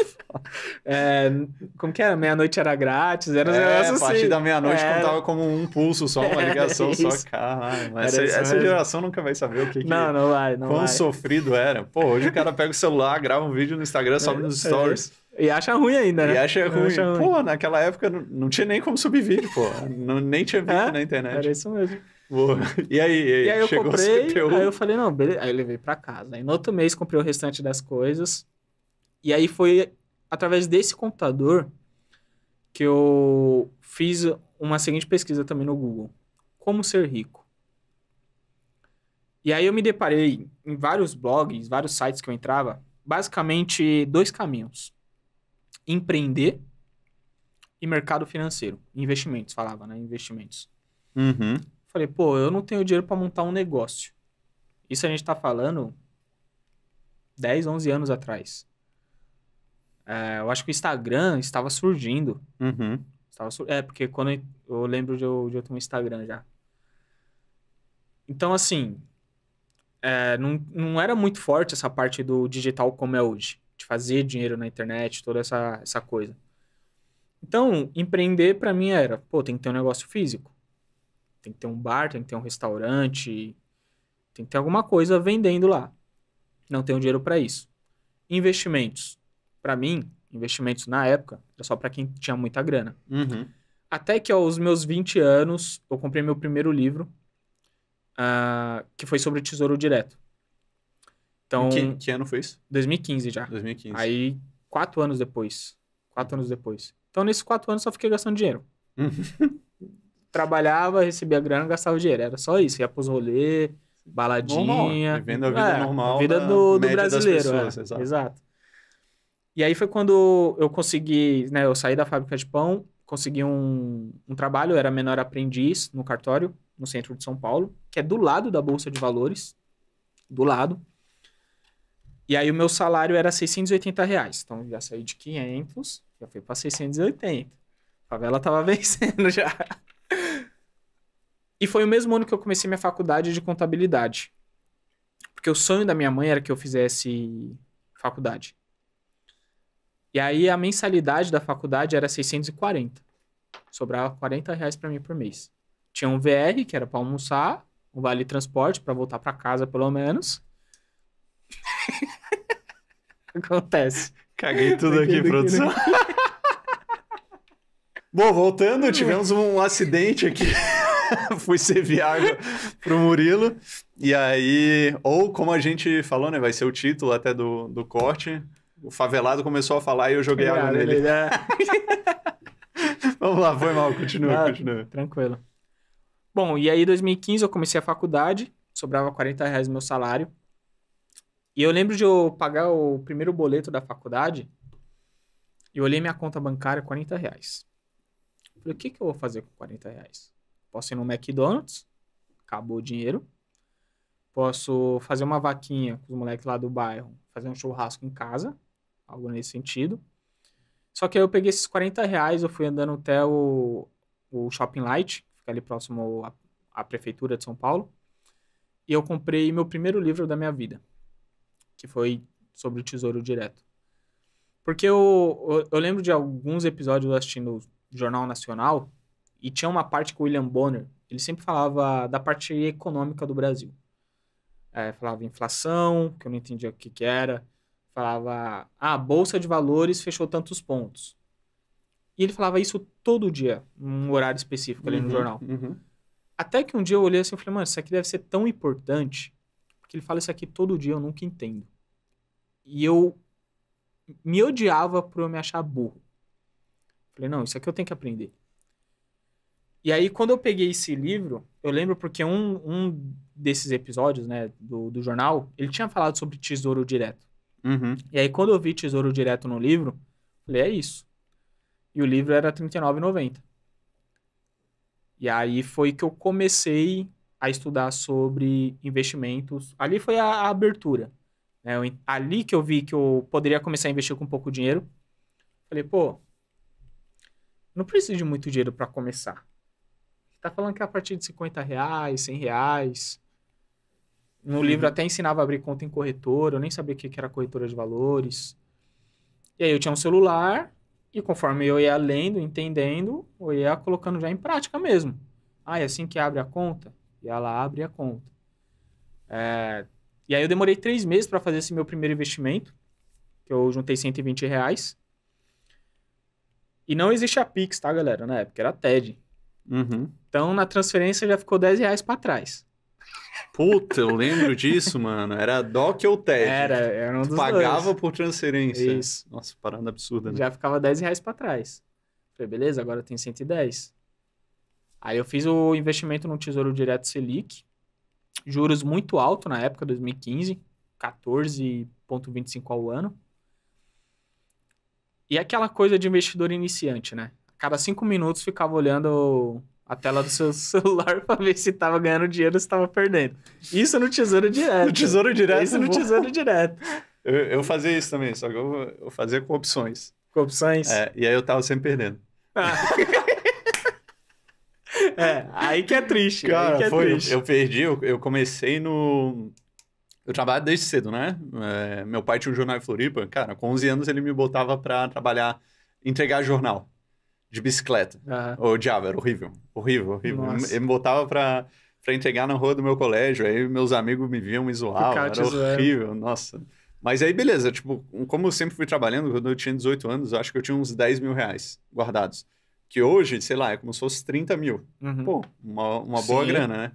É, como que era? Meia-noite era grátis, era é, assim. A partir assim. da meia-noite é. contava como um pulso só, uma é ligação só. Caralho, essa, essa geração nunca vai saber o que, que Não, não vai, não Quão vai. sofrido era. Pô, hoje o cara pega o celular, grava um vídeo no Instagram, sobe é, nos stories. E acha ruim ainda, né? E acha ruim. Acha ruim. Pô, naquela época não, tinha nem como subir vídeo, pô. Não, nem tinha vídeo é? na internet. Era isso mesmo. Boa. E aí, e aí, e aí eu comprei, aí eu falei, não, beleza. Aí eu levei para casa. Aí no outro mês comprei o restante das coisas. E aí foi através desse computador que eu fiz uma seguinte pesquisa também no Google. Como ser rico? E aí eu me deparei em vários blogs, vários sites que eu entrava, basicamente dois caminhos empreender e mercado financeiro. Investimentos, falava, né? Investimentos. Uhum. Falei, pô, eu não tenho dinheiro para montar um negócio. Isso a gente tá falando 10, 11 anos atrás. É, eu acho que o Instagram estava surgindo. Uhum. Estava sur... É, porque quando eu, eu lembro de eu, de eu ter um Instagram já. Então, assim, é, não, não era muito forte essa parte do digital como é hoje de fazer dinheiro na internet, toda essa, essa coisa. Então, empreender para mim era, pô, tem que ter um negócio físico. Tem que ter um bar, tem que ter um restaurante, tem que ter alguma coisa vendendo lá. Não tenho dinheiro para isso. Investimentos. Para mim, investimentos na época era só para quem tinha muita grana. Uhum. Até que aos meus 20 anos, eu comprei meu primeiro livro, uh, que foi sobre tesouro direto. Então, que, que, ano foi isso? 2015 já. 2015. Aí, quatro anos depois. Quatro anos depois. Então, nesses quatro anos, só fiquei gastando dinheiro. Uhum. Trabalhava, recebia grana, gastava dinheiro. Era só isso. Ia pros rolês, baladinha. Normal. Vivendo a vida é, normal. vida do, do brasileiro. Pessoas, é. exato. exato. E aí foi quando eu consegui, né? Eu saí da fábrica de pão, consegui um, um trabalho, eu era menor aprendiz no cartório, no centro de São Paulo, que é do lado da Bolsa de Valores. Do lado. E aí o meu salário era 680 reais. Então já saí de 500, já foi para 680. A favela tava vencendo já. E foi o mesmo ano que eu comecei minha faculdade de contabilidade. Porque o sonho da minha mãe era que eu fizesse faculdade. E aí a mensalidade da faculdade era 640. Sobrava 40 reais para mim por mês. Tinha um VR, que era para almoçar, um vale transporte para voltar para casa pelo menos. Acontece. Caguei tudo aqui, produção. Bom, voltando, tivemos um acidente aqui. Fui servir água pro Murilo. E aí, ou como a gente falou, né? Vai ser o título até do, do corte. O favelado começou a falar e eu joguei água nele. Vamos lá, foi mal, continua, ah, continua. Tranquilo. Bom, e aí 2015 eu comecei a faculdade, sobrava 40 reais no meu salário. E eu lembro de eu pagar o primeiro boleto da faculdade. E olhei minha conta bancária, 40 reais. Falei, o que, que eu vou fazer com 40 reais? Posso ir no McDonald's, acabou o dinheiro. Posso fazer uma vaquinha com os moleques lá do bairro, fazer um churrasco em casa, algo nesse sentido. Só que aí eu peguei esses 40 reais, eu fui andando até o, o Shopping Light, que fica ali próximo à, à prefeitura de São Paulo. E eu comprei meu primeiro livro da minha vida que foi sobre o Tesouro Direto. Porque eu, eu, eu lembro de alguns episódios assistindo o Jornal Nacional e tinha uma parte com o William Bonner, ele sempre falava da parte econômica do Brasil. É, falava inflação, que eu não entendia o que, que era. Falava, ah, a Bolsa de Valores fechou tantos pontos. E ele falava isso todo dia, num horário específico ali uhum, no jornal. Uhum. Até que um dia eu olhei assim e falei, mano, isso aqui deve ser tão importante porque ele fala isso aqui todo dia, eu nunca entendo. E eu me odiava por eu me achar burro. Falei, não, isso aqui eu tenho que aprender. E aí, quando eu peguei esse livro, eu lembro porque um, um desses episódios, né, do, do jornal, ele tinha falado sobre tesouro direto. Uhum. E aí, quando eu vi tesouro direto no livro, falei, é isso. E o livro era R$39,90. E aí foi que eu comecei a estudar sobre investimentos. Ali foi a, a abertura. Né? Eu, ali que eu vi que eu poderia começar a investir com pouco dinheiro. Falei, pô, não preciso de muito dinheiro para começar. Tá falando que é a partir de 50 reais, 100 reais. No livro uhum. até ensinava a abrir conta em corretora, eu nem sabia o que era corretora de valores. E aí eu tinha um celular, e conforme eu ia lendo, entendendo, eu ia colocando já em prática mesmo. Ah, é assim que abre a conta? E ela abre a conta. É, e aí eu demorei três meses para fazer esse meu primeiro investimento, que eu juntei 120 reais. E não existe a Pix, tá, galera? Na época era TED. Uhum. Então na transferência já ficou 10 reais para trás. Puta, eu lembro disso, mano. Era DOC ou TED. Era, era um dos Pagava dois. por transferência. Isso. Nossa, parada absurda, né? Já ficava 10 reais pra trás. Falei, beleza, agora tem 110. Aí eu fiz o investimento no Tesouro Direto Selic, juros muito alto na época, 2015, 14,25 ao ano. E é aquela coisa de investidor iniciante, né? A cada cinco minutos ficava olhando a tela do seu celular para ver se estava ganhando dinheiro ou se estava perdendo. Isso no Tesouro Direto. No Tesouro Direto. Isso é no Tesouro Direto. Eu, eu fazia isso também, só que eu, eu fazia com opções. Com opções? É, e aí eu tava sempre perdendo. Ah. É, aí que é triste. Cara, é foi, triste. Eu, eu, perdi, eu, eu, comecei no. Eu trabalho desde cedo, né? É, meu pai tinha um jornal em Floripa. Cara, com 11 anos ele me botava pra trabalhar, entregar jornal de bicicleta. Uhum. diabo, era horrível. Horrível, horrível. Nossa. Ele me botava pra, pra entregar na rua do meu colégio. Aí meus amigos me viam, me zoavam. Era horrível, nossa. Mas aí, beleza, tipo, como eu sempre fui trabalhando, quando eu tinha 18 anos, acho que eu tinha uns 10 mil reais guardados. Que hoje, sei lá, é como se fosse 30 mil. Uhum. Pô, uma, uma boa Sim. grana, né?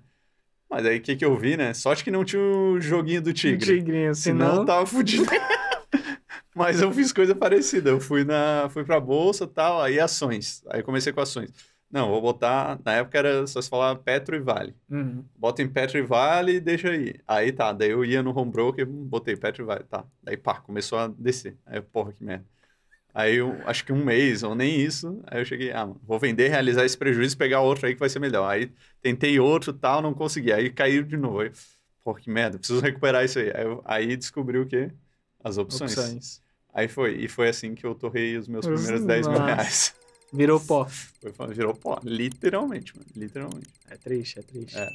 Mas aí o que, que eu vi, né? Sorte que não tinha o joguinho do tigre. Tigrinho, senão... senão tava fudido. Mas eu fiz coisa parecida. Eu fui na, fui pra bolsa tal, aí ações. Aí comecei com ações. Não, vou botar. Na época era só se falar Petro e Vale. Uhum. Bota em Petro e Vale e deixa aí. Aí tá, daí eu ia no home broker, botei Petro e Vale, tá. Daí pá, começou a descer. Aí, porra, que merda. Aí, eu, acho que um mês ou nem isso, aí eu cheguei, ah, vou vender, realizar esse prejuízo e pegar outro aí que vai ser melhor. Aí tentei outro tal, não consegui. Aí caiu de novo. Aí, Pô, que merda, preciso recuperar isso aí. Aí, eu, aí descobri o quê? As opções. opções. Aí foi. E foi assim que eu torrei os meus primeiros 10 mil reais. Virou pó. Foi, virou pó. Literalmente, mano. Literalmente. É triste, é triste. É.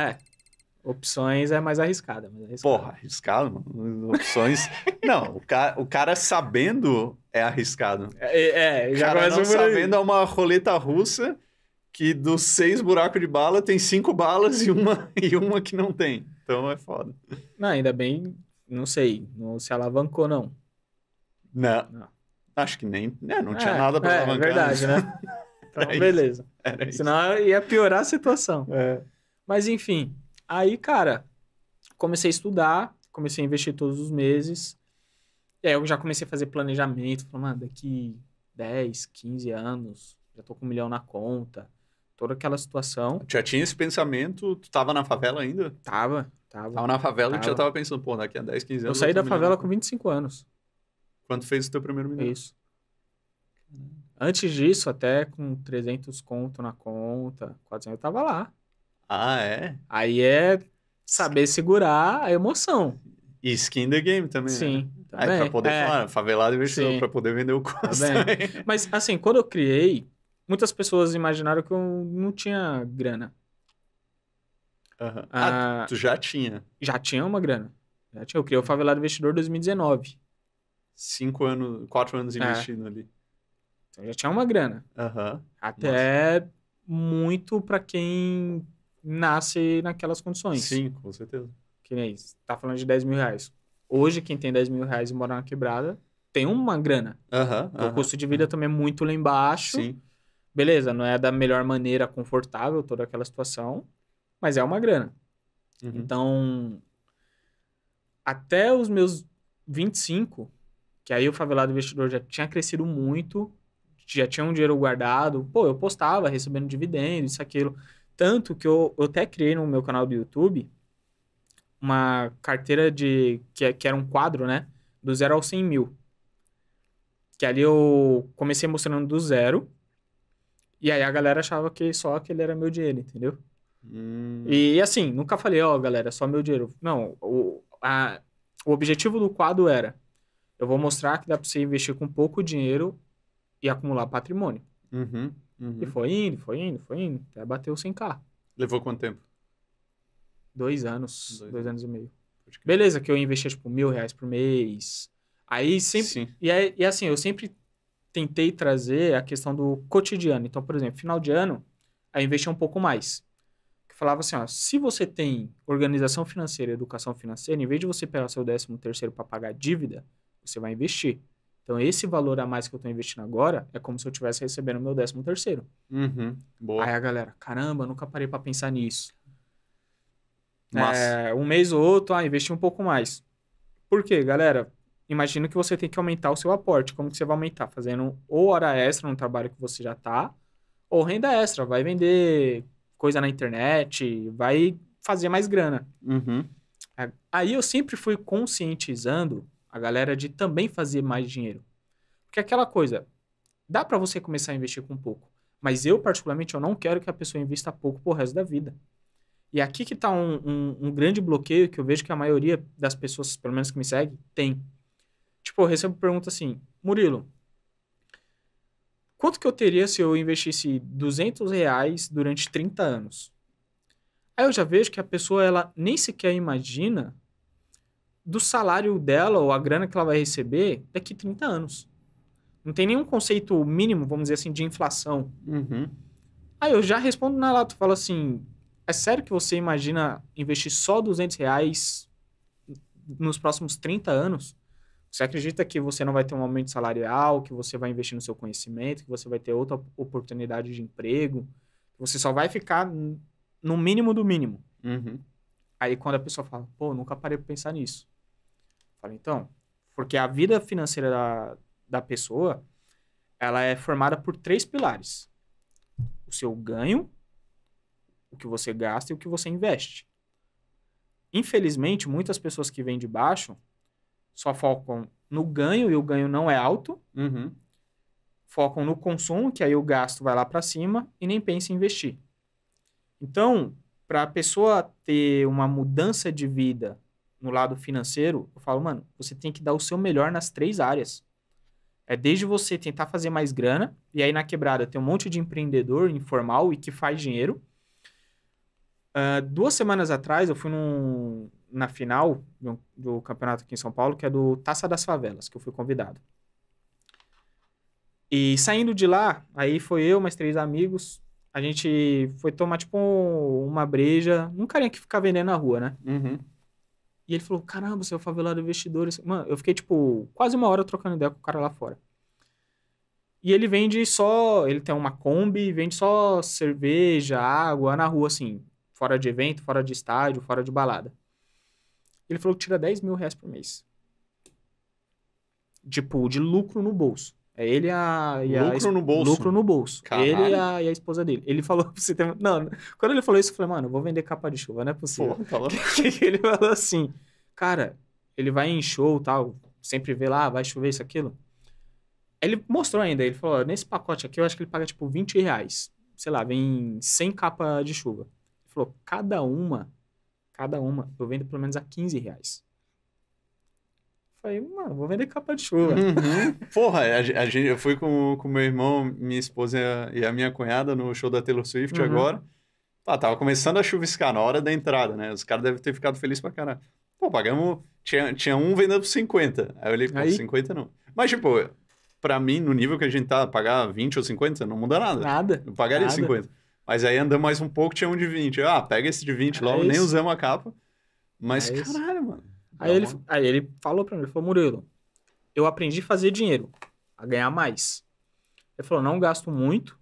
é. Opções é mais arriscada, mais arriscada. Porra, arriscado, mano. Opções. não, o cara, o cara sabendo é arriscado. É, é, é já Cara, começa sabendo, é uma roleta russa que dos seis buracos de bala tem cinco balas e uma, e uma que não tem. Então é foda. Não, ainda bem, não sei, não se alavancou, não. Não. não. Acho que nem. É, não tinha é, nada pra é, alavancar. É verdade, né? Então, Era beleza. Isso. Era Senão isso. ia piorar a situação. É. Mas enfim, aí, cara, comecei a estudar, comecei a investir todos os meses. E aí eu já comecei a fazer planejamento, falando, mano, daqui 10, 15 anos, já tô com um milhão na conta, toda aquela situação. Já tinha esse pensamento, tu tava na favela ainda? Tava, tava. Tava na favela tava. e tu já tava pensando, pô, daqui a 10, 15 anos. Eu saí da favela com 25 anos. Quando fez o teu primeiro milhão? Isso. Antes disso, até com 300 conto na conta, 400, eu tava lá. Ah, é? Aí é saber segurar a emoção. E skin the game também. Né? Sim. Né? Também. É, pra poder é. falar, favelado investidor, para poder vender o curso. Tá Mas, assim, quando eu criei, muitas pessoas imaginaram que eu não tinha grana. Uhum. Ah, ah, tu já tinha? Já tinha uma grana. Já tinha. Eu criei o Favelado Investidor 2019. Cinco anos, quatro anos é. investindo é. ali. Então já tinha uma grana. Uhum. Até Nossa. muito para quem nasce naquelas condições. Sim, com certeza. Que nem isso. Tá falando de 10 mil reais. Hoje, quem tem 10 mil reais e mora na quebrada, tem uma grana. Então, o custo de vida também é muito lá embaixo. Sim. Beleza, não é da melhor maneira confortável toda aquela situação, mas é uma grana. Uhum. Então, até os meus 25, que aí o favelado investidor já tinha crescido muito, já tinha um dinheiro guardado, pô, eu postava recebendo dividendos, isso, aquilo. Tanto que eu, eu até criei no meu canal do YouTube uma carteira de. Que, é, que era um quadro, né? Do zero ao 100 mil. Que ali eu comecei mostrando do zero. E aí a galera achava que só aquele era meu dinheiro, entendeu? Hum. E assim, nunca falei, ó, oh, galera, só meu dinheiro. Não, o, a, o objetivo do quadro era: eu vou mostrar que dá pra você investir com pouco dinheiro e acumular patrimônio. Uhum, uhum. E foi indo, foi indo, foi indo, até bateu sem carro. Levou quanto tempo? Dois anos. Dois, dois anos e meio. Beleza, que eu investia, tipo, mil reais por mês. Aí sempre. Sim. E, aí, e assim, eu sempre tentei trazer a questão do cotidiano. Então, por exemplo, final de ano, aí investir um pouco mais. Eu falava assim, ó, se você tem organização financeira, educação financeira, em vez de você pegar seu décimo terceiro para pagar dívida, você vai investir. Então, esse valor a mais que eu estou investindo agora é como se eu estivesse recebendo meu décimo terceiro. Uhum, boa. Aí a galera, caramba, nunca parei para pensar nisso. É, um mês ou outro, ah, investir um pouco mais. Por quê, galera? imagina que você tem que aumentar o seu aporte. Como que você vai aumentar? Fazendo ou hora extra no trabalho que você já está ou renda extra. Vai vender coisa na internet, vai fazer mais grana. Uhum. É, aí eu sempre fui conscientizando a galera de também fazer mais dinheiro. Porque é aquela coisa, dá para você começar a investir com pouco, mas eu particularmente eu não quero que a pessoa invista pouco pro resto da vida. E aqui que está um, um, um, grande bloqueio que eu vejo que a maioria das pessoas, pelo menos que me segue, tem. Tipo, eu recebo pergunta assim, Murilo, quanto que eu teria se eu investisse 200 reais durante 30 anos? Aí eu já vejo que a pessoa, ela nem sequer imagina do salário dela ou a grana que ela vai receber daqui 30 anos. Não tem nenhum conceito mínimo, vamos dizer assim, de inflação. Uhum. Aí eu já respondo na lata, falo assim, é sério que você imagina investir só 200 reais nos próximos 30 anos? Você acredita que você não vai ter um aumento salarial, que você vai investir no seu conhecimento, que você vai ter outra oportunidade de emprego? Você só vai ficar no mínimo do mínimo. Uhum. Aí quando a pessoa fala, pô, nunca parei pra pensar nisso. Fala, então, porque a vida financeira da, da pessoa, ela é formada por três pilares. O seu ganho, o que você gasta e o que você investe. Infelizmente, muitas pessoas que vêm de baixo só focam no ganho e o ganho não é alto. Uhum. Focam no consumo, que aí o gasto vai lá para cima e nem pensa em investir. Então, para a pessoa ter uma mudança de vida no lado financeiro, eu falo, mano, você tem que dar o seu melhor nas três áreas. É desde você tentar fazer mais grana, e aí na quebrada tem um monte de empreendedor informal e que faz dinheiro. Uh, duas semanas atrás, eu fui num, na final do campeonato aqui em São Paulo, que é do Taça das Favelas, que eu fui convidado. E saindo de lá, aí foi eu, mais três amigos, a gente foi tomar, tipo, um, uma breja, um carinha que fica vendendo na rua, né? Uhum. E ele falou, caramba, você é o favelado investidor. Mano, eu fiquei, tipo, quase uma hora trocando ideia com o cara lá fora. E ele vende só. Ele tem uma Kombi, vende só cerveja, água na rua, assim fora de evento, fora de estádio, fora de balada. Ele falou que tira 10 mil reais por mês. Tipo, de lucro no bolso. É ele e a. lucro no bolso. Lucro no bolso. Caralho. Ele e a, e a, esposa dele. Ele falou pro sistema. Não, quando ele falou isso, eu falei, mano, eu vou vender capa de chuva, não é possível. falou. Tá ele falou assim, cara, ele vai em show tal, sempre vê lá, vai chover isso, aquilo. Ele mostrou ainda, ele falou, nesse pacote aqui eu acho que ele paga tipo 20 reais. Sei lá, vem 100 capa de chuva falou, cada uma, cada uma, eu vendo pelo menos a 15 reais. Falei, mano, vou vender capa de chuva. Uhum. Porra, a, a, gente, eu fui com, com meu irmão, minha esposa e a, minha cunhada no show da Taylor Swift uhum. agora. Pá, tava começando a chuviscar na hora da entrada, né? Os caras devem ter ficado felizes pra caralho. Pô, pagamos. Tinha, tinha um vendendo por 50. Aí eu olhei, pô, 50 não. Mas, tipo, pra mim, no nível que a gente tá, pagar 20 ou 50, não muda nada. Nada. Eu pagaria nada. 50. Mas aí andamos mais um pouco, tinha um de 20. Ah, pega esse de 20 é logo, isso. nem usamos a capa. Mas, é caralho, mano. Aí ele, aí ele falou pra mim, ele falou, Murilo, eu aprendi a fazer dinheiro, a ganhar mais. Ele falou, não gasto muito,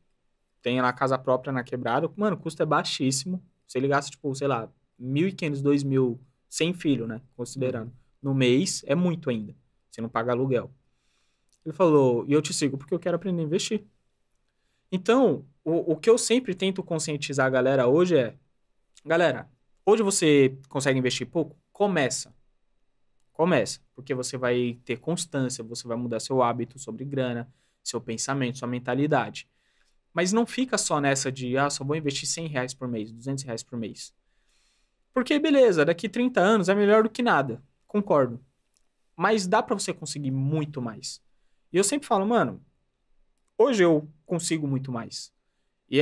tem lá casa própria na quebrada. Mano, o custo é baixíssimo. Se ele gasta, tipo, sei lá, 1.500, 2.000, sem filho, né? Considerando. Uhum. No mês, é muito ainda. Você não paga aluguel. Ele falou, e eu te sigo porque eu quero aprender a investir. Então, o, o que eu sempre tento conscientizar a galera hoje é: galera, hoje você consegue investir pouco? Começa. Começa, porque você vai ter constância, você vai mudar seu hábito sobre grana, seu pensamento, sua mentalidade. Mas não fica só nessa de, ah, só vou investir 100 reais por mês, 200 reais por mês. Porque, beleza, daqui 30 anos é melhor do que nada, concordo. Mas dá para você conseguir muito mais. E eu sempre falo, mano, Hoje eu consigo muito mais. E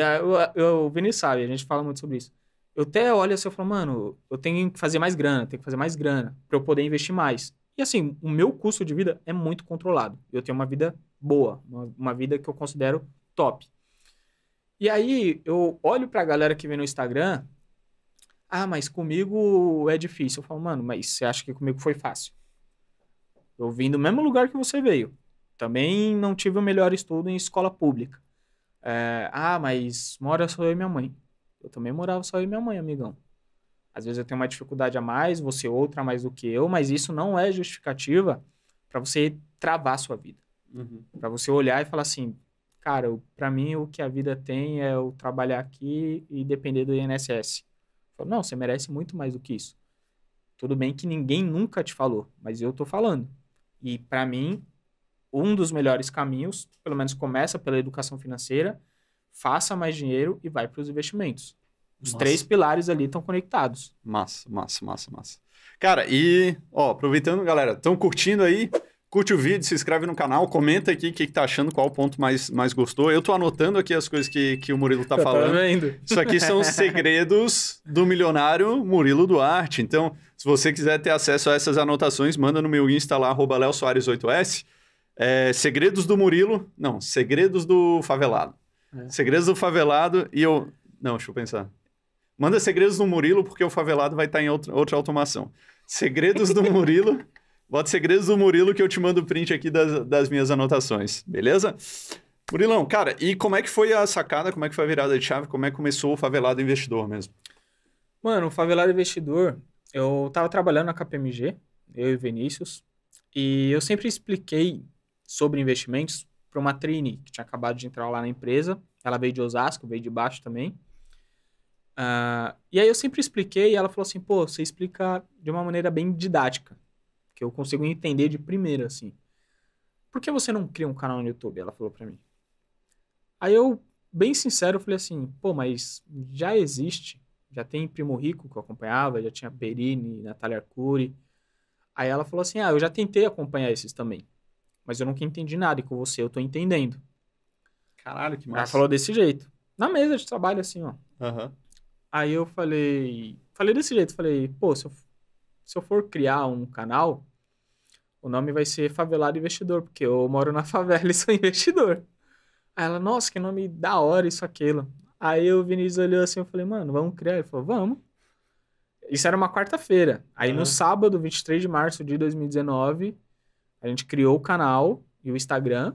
o Vinícius sabe, a gente fala muito sobre isso. Eu até olho assim e falo, mano, eu tenho que fazer mais grana, tenho que fazer mais grana para eu poder investir mais. E assim, o meu custo de vida é muito controlado. Eu tenho uma vida boa, uma, uma vida que eu considero top. E aí eu olho pra galera que vem no Instagram, ah, mas comigo é difícil. Eu falo, mano, mas você acha que comigo foi fácil? Eu vim do mesmo lugar que você veio. Também não tive o melhor estudo em escola pública. É, ah, mas mora só eu e minha mãe. Eu também morava só eu e minha mãe, amigão. Às vezes eu tenho uma dificuldade a mais, você outra a mais do que eu, mas isso não é justificativa para você travar a sua vida. Uhum. Para você olhar e falar assim, cara, para mim o que a vida tem é eu trabalhar aqui e depender do INSS. Falo, não, você merece muito mais do que isso. Tudo bem que ninguém nunca te falou, mas eu tô falando. E para mim, um dos melhores caminhos, pelo menos começa pela educação financeira, faça mais dinheiro e vai para os investimentos. Os massa. três pilares ali estão conectados. Massa, massa, massa, massa. Cara, e ó, aproveitando, galera, estão curtindo aí? Curte o vídeo, se inscreve no canal, comenta aqui o que, que tá achando, qual o ponto mais, mais gostou. Eu tô anotando aqui as coisas que, que o Murilo tá Eu falando. vendo. Isso aqui são os segredos do milionário Murilo Duarte. Então, se você quiser ter acesso a essas anotações, manda no meu Insta lá, arroba 8 s é, Segredos do Murilo. Não, Segredos do Favelado. É. Segredos do Favelado e eu. Não, deixa eu pensar. Manda Segredos do Murilo, porque o Favelado vai estar tá em outra, outra automação. Segredos do Murilo. Bota Segredos do Murilo que eu te mando o print aqui das, das minhas anotações, beleza? Murilão, cara, e como é que foi a sacada, como é que foi a virada de chave, como é que começou o Favelado Investidor mesmo? Mano, o Favelado Investidor, eu tava trabalhando na KPMG, eu e Vinícius, e eu sempre expliquei sobre investimentos para uma Trini, que tinha acabado de entrar lá na empresa. Ela veio de Osasco, veio de baixo também. Uh, e aí eu sempre expliquei e ela falou assim, pô, você explica de uma maneira bem didática, que eu consigo entender de primeira, assim. Por que você não cria um canal no YouTube? Ela falou para mim. Aí eu, bem sincero, falei assim, pô, mas já existe, já tem Primo Rico que eu acompanhava, já tinha Perini, Natália Arcuri. Aí ela falou assim, ah, eu já tentei acompanhar esses também mas eu nunca entendi nada, e com você eu tô entendendo. Caralho, que massa. Ela falou desse jeito. Na mesa de trabalho, assim, ó. Uhum. Aí eu falei. Falei desse jeito, falei, pô, se eu, se eu for criar um canal, o nome vai ser Favelado Investidor, porque eu moro na favela e sou investidor. Aí ela, nossa, que nome da hora, isso, aquilo. Aí o Vinícius olhou assim, eu falei, mano, vamos criar? Ele falou, vamos. Isso era uma quarta-feira. Aí uhum. no sábado, 23 de março de 2019, a gente criou o canal e o Instagram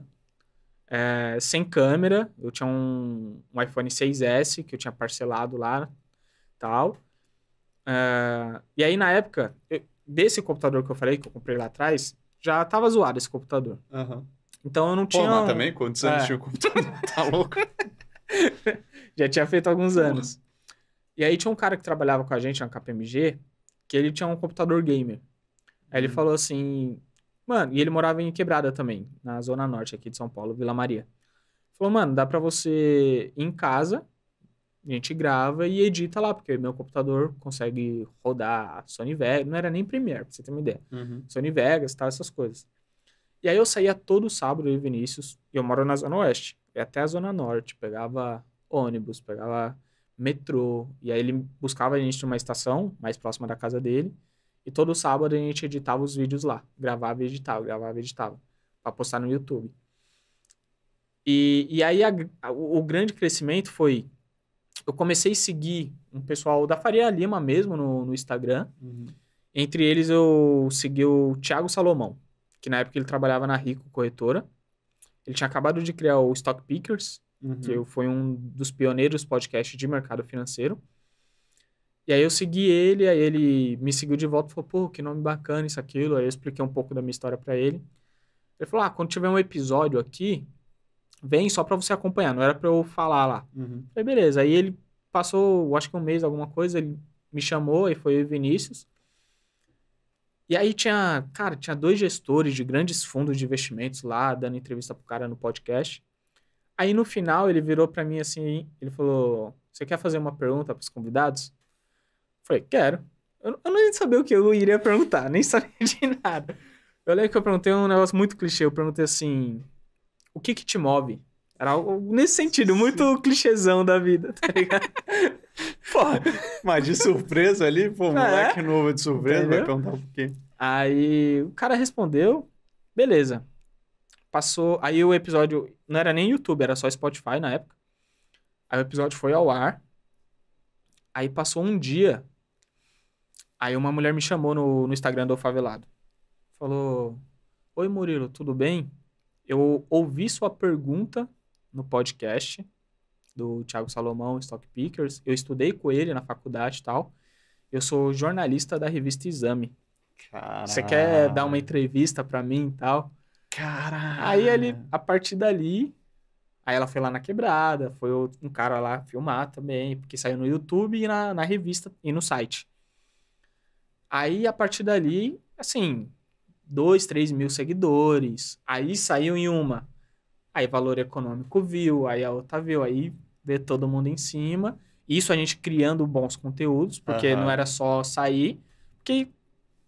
é, sem câmera. Eu tinha um, um, iPhone 6S que eu tinha parcelado lá, tal. É, e aí, na época, eu, desse computador que eu falei, que eu comprei lá atrás, já tava zoado esse computador. Uhum. Então eu não Pô, tinha. Mas também, quantos anos é. tinha o computador? tá louco? já tinha feito alguns Porra. anos. E aí tinha um cara que trabalhava com a gente na KPMG, que ele tinha um computador gamer. Aí ele hum. falou assim: Mano, e ele morava em Quebrada também, na zona norte aqui de São Paulo, Vila Maria. Falou, mano, dá pra você ir em casa, a gente grava e edita lá, porque meu computador consegue rodar Sony Vegas, não era nem Premiere, pra você ter uma ideia. Uhum. Sony Vegas, tal, essas coisas. E aí eu saía todo sábado, eu e Vinícius, e eu moro na Zona Oeste, e até a Zona Norte, pegava ônibus, pegava metrô, e aí ele buscava a gente numa estação mais próxima da casa dele, e todo sábado a gente editava os vídeos lá. Gravava e editava, gravava e editava. Pra postar no YouTube. E, e aí a, a, o grande crescimento foi. Eu comecei a seguir um pessoal da Faria Lima mesmo no, no Instagram. Uhum. Entre eles eu segui o Thiago Salomão, que na época ele trabalhava na Rico Corretora. Ele tinha acabado de criar o Stock Pickers, uhum. que foi um dos pioneiros podcast de mercado financeiro. E aí eu segui ele, aí ele me seguiu de volta e falou, pô, que nome bacana isso, aquilo. Aí eu expliquei um pouco da minha história para ele. Ele falou, ah, quando tiver um episódio aqui, vem só para você acompanhar, não era para eu falar lá. Uhum. beleza, aí ele passou, acho que um mês, alguma coisa, ele me chamou, e foi o Vinícius. E aí tinha, cara, tinha dois gestores de grandes fundos de investimentos lá, dando entrevista pro cara no podcast. Aí no final ele virou para mim assim, ele falou, você quer fazer uma pergunta pros convidados? Falei, quero. Eu, não nem sabia o que eu iria perguntar, nem sabia de nada. Eu lembro que eu perguntei um negócio muito clichê. Eu perguntei assim: o que que te move? Era algo nesse sentido, muito Sim. clichêzão da vida, tá ligado? mas de surpresa ali, pô, é, moleque novo de surpresa, entendeu? vai perguntar por quê. Aí o cara respondeu, beleza. Passou, aí o episódio não era nem YouTube, era só Spotify na época. Aí o episódio foi ao ar. Aí passou um dia, Aí uma mulher me chamou no, no Instagram do Favelado. Falou: Oi Murilo, tudo bem? Eu ouvi sua pergunta no podcast do Thiago Salomão, Stock Pickers. Eu estudei com ele na faculdade e tal. Eu sou jornalista da revista Exame. Caralho. Você quer dar uma entrevista para mim e tal? Caralho. Aí ele, a partir dali, aí ela foi lá na quebrada, foi um cara lá filmar também, porque saiu no YouTube e na, na revista e no site. Aí, a partir dali, assim, 2, 3 mil seguidores. Aí saiu em uma. Aí valor econômico viu, aí a outra viu, aí vê todo mundo em cima. Isso a gente criando bons conteúdos, porque uhum. não era só sair. Porque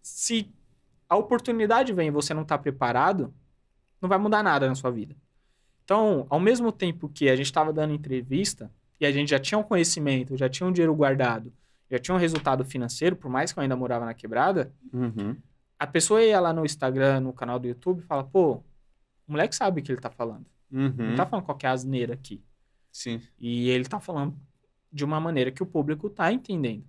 se a oportunidade vem e você não está preparado, não vai mudar nada na sua vida. Então, ao mesmo tempo que a gente estava dando entrevista, e a gente já tinha um conhecimento, já tinha um dinheiro guardado, já tinha um resultado financeiro, por mais que eu ainda morava na quebrada, uhum. a pessoa ia lá no Instagram, no canal do YouTube, fala, pô, o moleque sabe o que ele tá falando. Uhum. Não tá falando qualquer asneira aqui. Sim. E ele tá falando de uma maneira que o público tá entendendo.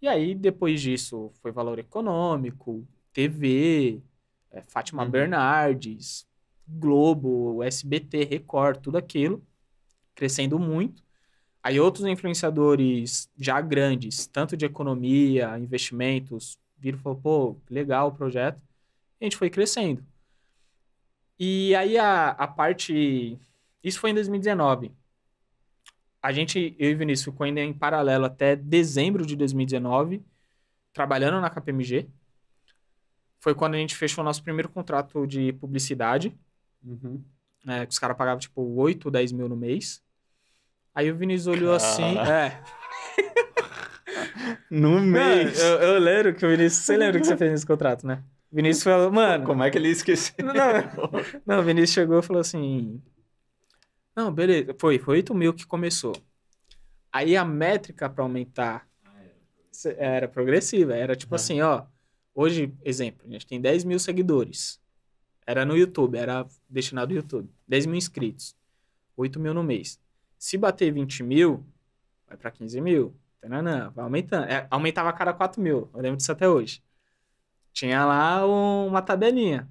E aí, depois disso, foi valor econômico, TV, é, eh, Fátima uhum. Bernardes, Globo, SBT, Record, tudo aquilo, crescendo muito. Aí outros influenciadores já grandes, tanto de economia, investimentos, viram e falaram, pô, legal o projeto. E a gente foi crescendo. E aí a, a parte... Isso foi em 2019. A gente, eu e Vinícius, ficou ainda em paralelo até dezembro de 2019, trabalhando na KPMG. Foi quando a gente fechou o nosso primeiro contrato de publicidade. Uhum. É, que os caras pagavam, tipo, 8, 10 mil no mês. Aí o Vinícius olhou assim, é. No mês. Mano, eu, eu, lembro que o Vinícius. Você lembra que você fez esse contrato, né? O Vinícius falou, mano. Como é que ele esqueceu? Não, não, o Vinícius chegou e falou assim. Não, beleza. Foi, foi 8 mil que começou. Aí a métrica para aumentar era progressiva. Era tipo é. assim, ó. Hoje, exemplo, a gente tem 10 mil seguidores. Era no YouTube, era destinado ao YouTube. 10 mil inscritos. 8 mil no mês. Se bater 20 mil, vai para 15 mil. Tananã, vai aumentando. É, aumentava a cada 4 mil. Eu lembro disso até hoje. Tinha lá um, uma tabelinha.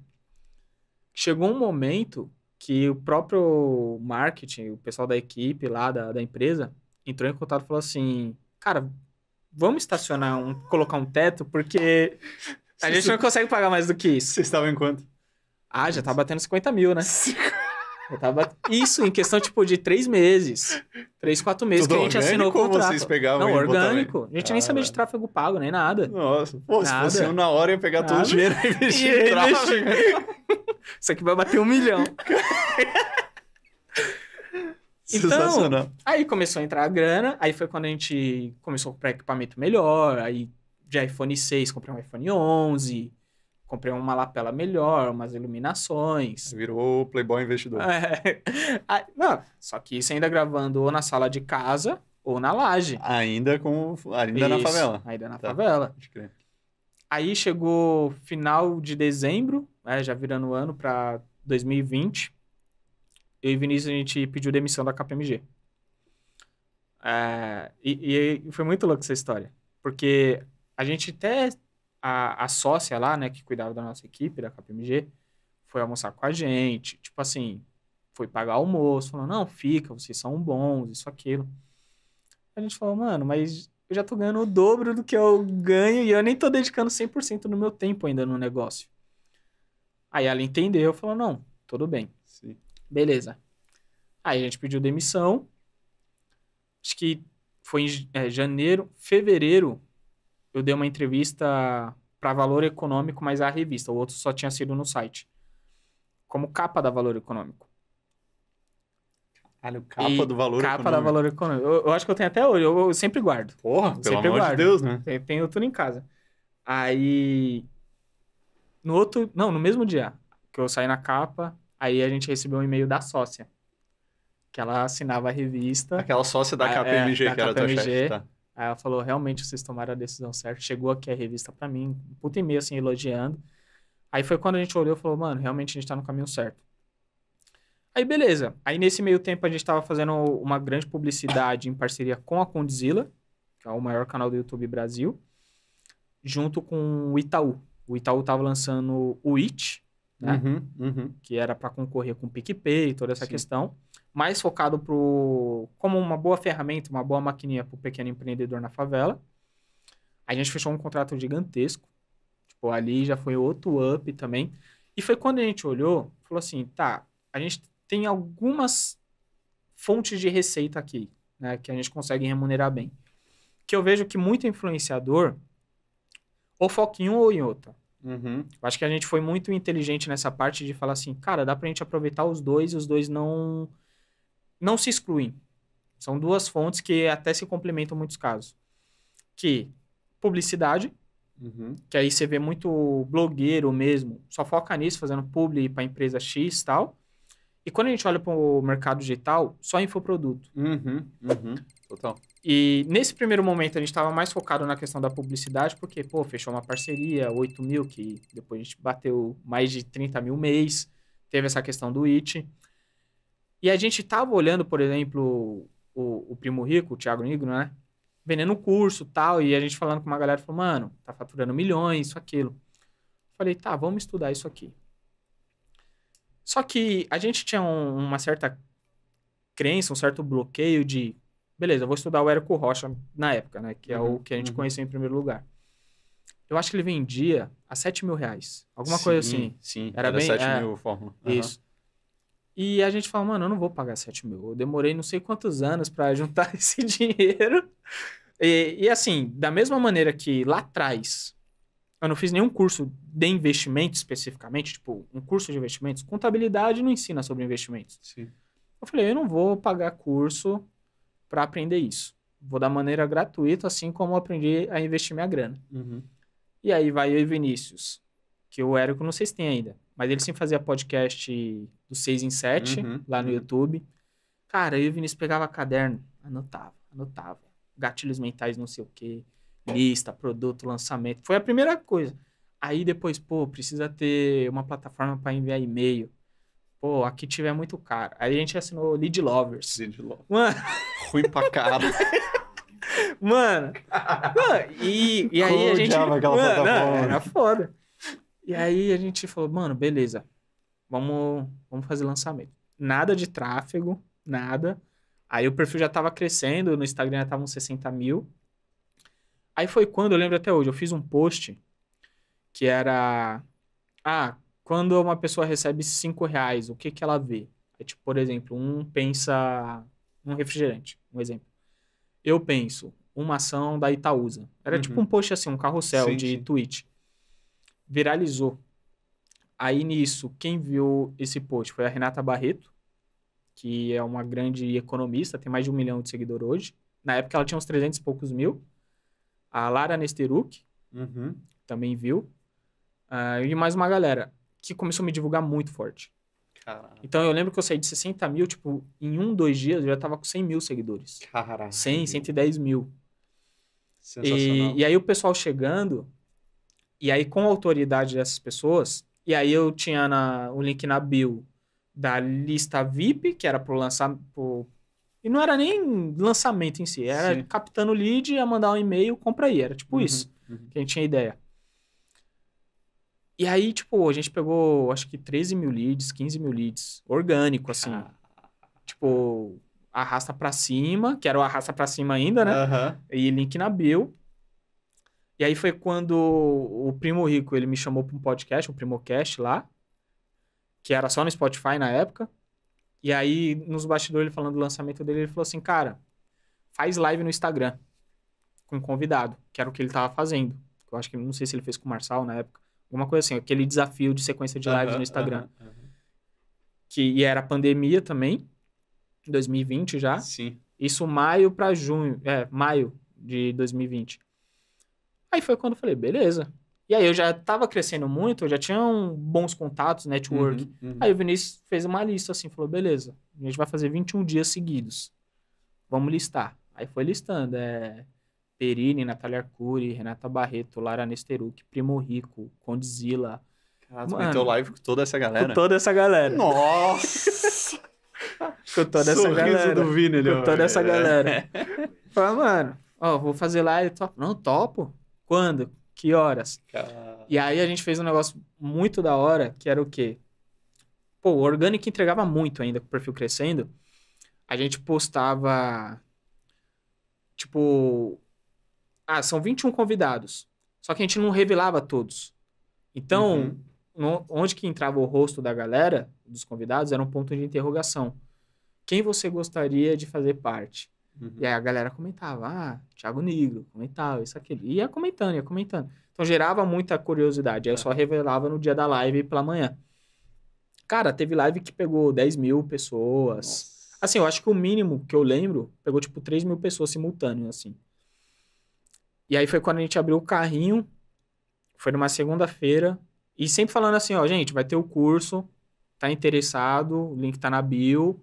Chegou um momento que o próprio marketing, o pessoal da equipe lá da, da empresa, entrou em contato e falou assim: Cara, vamos estacionar, um, colocar um teto, porque a gente não consegue pagar mais do que isso. Vocês estavam em quanto? Ah, já tá batendo 50 mil, né? Eu tava... Isso em questão, tipo, de três meses. Três, quatro meses Tudo que a gente assinou o contrato. Vocês pegavam não, orgânico. A gente ah, nem sabia de tráfego pago, nem nada. Nossa, pô, nada. se fosse um na hora, ia pegar nada. todo o dinheiro e investir em tráfego. Isso aqui vai bater um milhão. então, aí começou a entrar a grana, aí foi quando a gente começou a comprar equipamento melhor, aí de iPhone 6 comprei um iPhone 11, comprei uma lapela melhor, umas iluminações. Virou playboy investidor. É. Não, só que isso ainda gravando ou na sala de casa ou na laje. Ainda com ainda isso, na favela. Ainda na tá. favela. Aí chegou final de dezembro, né, já virando o ano para 2020. Eu e Vinícius a gente pediu demissão da KPMG. É, e, e foi muito louco essa história. Porque a gente até a, a sócia lá, né, que cuidava da nossa equipe, da KPMG, foi almoçar com a gente, tipo assim, foi pagar almoço, falou, não, fica, vocês são bons, isso, aquilo. A gente falou, mano, mas eu já tô ganhando o dobro do que eu ganho e eu nem tô dedicando 100% do meu tempo ainda no negócio. Aí ela entendeu, falou, não, tudo bem. Sim. Beleza. Aí a gente pediu demissão, acho que foi em é, janeiro, fevereiro eu dei uma entrevista para Valor Econômico, mas a revista, o outro só tinha sido no site. Como capa da Valor Econômico. Caralho, capa e do Valor capa Econômico. Capa da Valor Econômico. Eu, eu, acho que eu tenho até hoje, eu, eu sempre guardo. Porra, eu pelo amor guardo. de Deus, né? Tenho, tenho tudo em casa. Aí. No outro. Não, no mesmo dia que eu saí na capa, aí a gente recebeu um e-mail da sócia. Que ela assinava a revista. Aquela sócia da KPMG, é, da que KPMG, era tua chefe, tá? Aí ela falou, realmente, vocês tomaram a decisão certa. Chegou aqui a revista para mim, um puta e meio, assim, elogiando. Aí foi quando a gente olhou e falou, mano, realmente a gente tá no caminho certo. Aí, beleza. Aí, nesse meio tempo, a gente tava fazendo uma grande publicidade em parceria com a Condzilla que é o maior canal do YouTube Brasil, junto com o Itaú. O Itaú tava lançando o It, né? Uhum, uhum. Que era para concorrer com o PicPay e toda essa Sim. questão mais focado pro, como uma boa ferramenta, uma boa maquininha para o pequeno empreendedor na favela. A gente fechou um contrato gigantesco. Tipo, ali já foi outro up também. E foi quando a gente olhou, falou assim, tá, a gente tem algumas fontes de receita aqui, né, que a gente consegue remunerar bem. Que eu vejo que muito influenciador ou foca em um ou em outra. Uhum. Eu acho que a gente foi muito inteligente nessa parte de falar assim, cara, dá pra gente aproveitar os dois e os dois não não se excluem. São duas fontes que até se complementam em muitos casos. Que publicidade, uhum. que aí você vê muito blogueiro mesmo, só foca nisso, fazendo publi para empresa X e tal. E quando a gente olha para o mercado digital, só infoproduto. Uhum, uhum, total. E nesse primeiro momento a gente estava mais focado na questão da publicidade, porque, pô, fechou uma parceria, 8 mil, que depois a gente bateu mais de 30 mil mês, teve essa questão do IT. E a gente tava olhando, por exemplo, o, o Primo Rico, o Thiago Negro, né? Vendendo curso tal, e a gente falando com uma galera, falou, mano, tá faturando milhões, isso, aquilo. Falei, tá, vamos estudar isso aqui. Só que a gente tinha um, uma certa crença, um certo bloqueio de, beleza, eu vou estudar o Érico Rocha na época, né? Que é o uhum, que a gente uhum. conheceu em primeiro lugar. Eu acho que ele vendia a 7 mil reais. Alguma sim, coisa assim. Sim, era, era bem, 7 é, mil fórmula. Uhum. Isso. E a gente fala, mano, eu não vou pagar 7 mil. Eu demorei não sei quantos anos para juntar esse dinheiro. E, e, assim, da mesma maneira que lá atrás eu não fiz nenhum curso de investimento especificamente, tipo, um curso de investimentos, contabilidade não ensina sobre investimentos. Sim. Eu falei, eu não vou pagar curso para aprender isso. Vou da maneira gratuita, assim como aprendi a investir minha grana. Uhum. E aí vai eu e Vinícius, que o Érico não sei se tem ainda. Mas ele sempre fazia podcast do 6 em 7 uhum, lá no uhum. YouTube. Cara, aí o Vinícius pegava caderno, anotava, anotava. Gatilhos mentais, não sei o quê. Lista, produto, lançamento. Foi a primeira coisa. Aí depois, pô, precisa ter uma plataforma para enviar e-mail. Pô, aqui tiver muito caro. Aí a gente assinou Lead Lovers. Lead Lovers. Mano. Ruim pra cara. mano. mano. E, e aí a gente. Ah, mano, não, era foda. E aí a gente falou, mano, beleza, vamos, vamos fazer lançamento. Nada de tráfego, nada. Aí o perfil já tava crescendo, no Instagram já tava uns 60 mil. Aí foi quando, eu lembro até hoje, eu fiz um post que era... Ah, quando uma pessoa recebe 5 reais, o que que ela vê? É tipo, por exemplo, um pensa... Um refrigerante, um exemplo. Eu penso, uma ação da Itaúsa. Era uhum. tipo um post assim, um carrossel sim, de sim. tweet viralizou. Aí nisso, quem viu esse post foi a Renata Barreto, que é uma grande economista, tem mais de um milhão de seguidores hoje. Na época ela tinha uns 300 e poucos mil. A Lara Nesteruk uhum. também viu. Uh, e mais uma galera que começou a me divulgar muito forte. Caraca. Então eu lembro que eu saí de 60 mil, tipo, em um, dois dias eu já tava com 100 mil seguidores. Caraca. 100, 110 mil. Sensacional. E, e aí o pessoal chegando e aí, com a autoridade dessas pessoas, e aí eu tinha na, o link na bio da lista VIP, que era pro lançar. Pro... E não era nem lançamento em si, era Sim. captando lead, ia mandar um e-mail, compra aí. Era tipo uhum, isso uhum. que a gente tinha ideia. E aí, tipo, a gente pegou, acho que 13 mil leads, 15 mil leads, orgânico, assim. Ah. Tipo, arrasta pra cima, que era o arrasta pra cima ainda, né? Uhum. E link na bio. E aí foi quando o Primo Rico, ele me chamou para um podcast, o um Primocast lá, que era só no Spotify na época. E aí, nos bastidores, ele falando do lançamento dele, ele falou assim, cara, faz live no Instagram com um convidado, que era o que ele tava fazendo. Eu acho que, não sei se ele fez com o Marçal na época, alguma coisa assim, aquele desafio de sequência de lives uhum, no Instagram. Uhum, uhum. Que, e era pandemia também, 2020 já. Sim. Isso maio para junho, é, maio de 2020. Aí foi quando eu falei, beleza. E aí eu já estava crescendo muito, eu já tinha um bons contatos, network. Uhum, uhum. Aí o Vinícius fez uma lista assim, falou, beleza, a gente vai fazer 21 dias seguidos. Vamos listar. Aí foi listando, é... Perini, Natália Arcuri, Renata Barreto, Lara Nesteruk, Primo Rico, Condzilla, então meteu live com toda essa galera? Com toda essa galera. Nossa! com toda Sorriso essa galera. do Vini, Com toda essa é. galera. Falei, mano, ó, vou fazer live, top. Não, topo. Quando? Que horas? E aí a gente fez um negócio muito da hora, que era o quê? Pô, o orgânico entregava muito ainda com o perfil crescendo. A gente postava. Tipo. Ah, são 21 convidados. Só que a gente não revelava todos. Então, uhum. no, onde que entrava o rosto da galera, dos convidados, era um ponto de interrogação. Quem você gostaria de fazer parte? Uhum. E aí a galera comentava, ah, Thiago Negro, comentava, isso, aquilo. E ia comentando, ia comentando. Então gerava muita curiosidade. Aí eu tá. só revelava no dia da live pela manhã. Cara, teve live que pegou 10 mil pessoas. Nossa. Assim, eu acho que o mínimo que eu lembro pegou tipo 3 mil pessoas simultâneas, assim. E aí foi quando a gente abriu o carrinho. Foi numa segunda-feira. E sempre falando assim, ó, gente, vai ter o curso. Tá interessado? O link tá na bio.